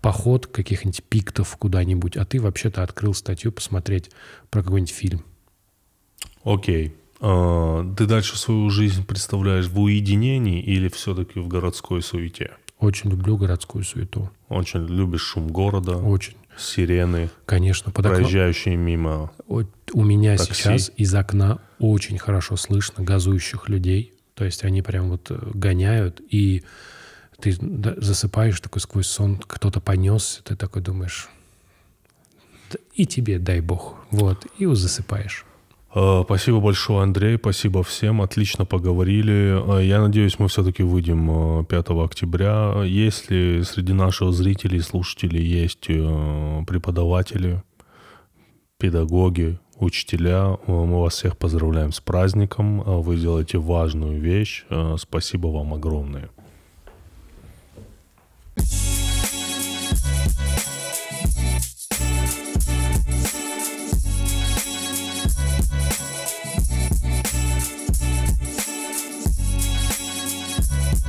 поход каких-нибудь пиктов куда-нибудь, а ты вообще-то открыл статью посмотреть про какой-нибудь фильм. Окей. Okay. А, ты дальше свою жизнь представляешь в уединении или все-таки в городской суете? Очень люблю городскую суету. Очень любишь шум города. Очень сирены, конечно, под окном. проезжающие мимо. О, у меня такси. сейчас из окна очень хорошо слышно газующих людей. То есть они прям вот э, гоняют, и ты засыпаешь такой сквозь сон, кто-то понес, ты такой думаешь, и тебе дай бог. Вот, и засыпаешь. Э, спасибо большое, Андрей. Спасибо всем. Отлично поговорили. Э, я надеюсь, мы все-таки выйдем 5 э, октября. Если среди наших зрителей и слушателей есть преподаватели, педагоги, учителя, мы вас всех поздравляем с праздником. Вы делаете важную вещь. Спасибо вам огромное. thank you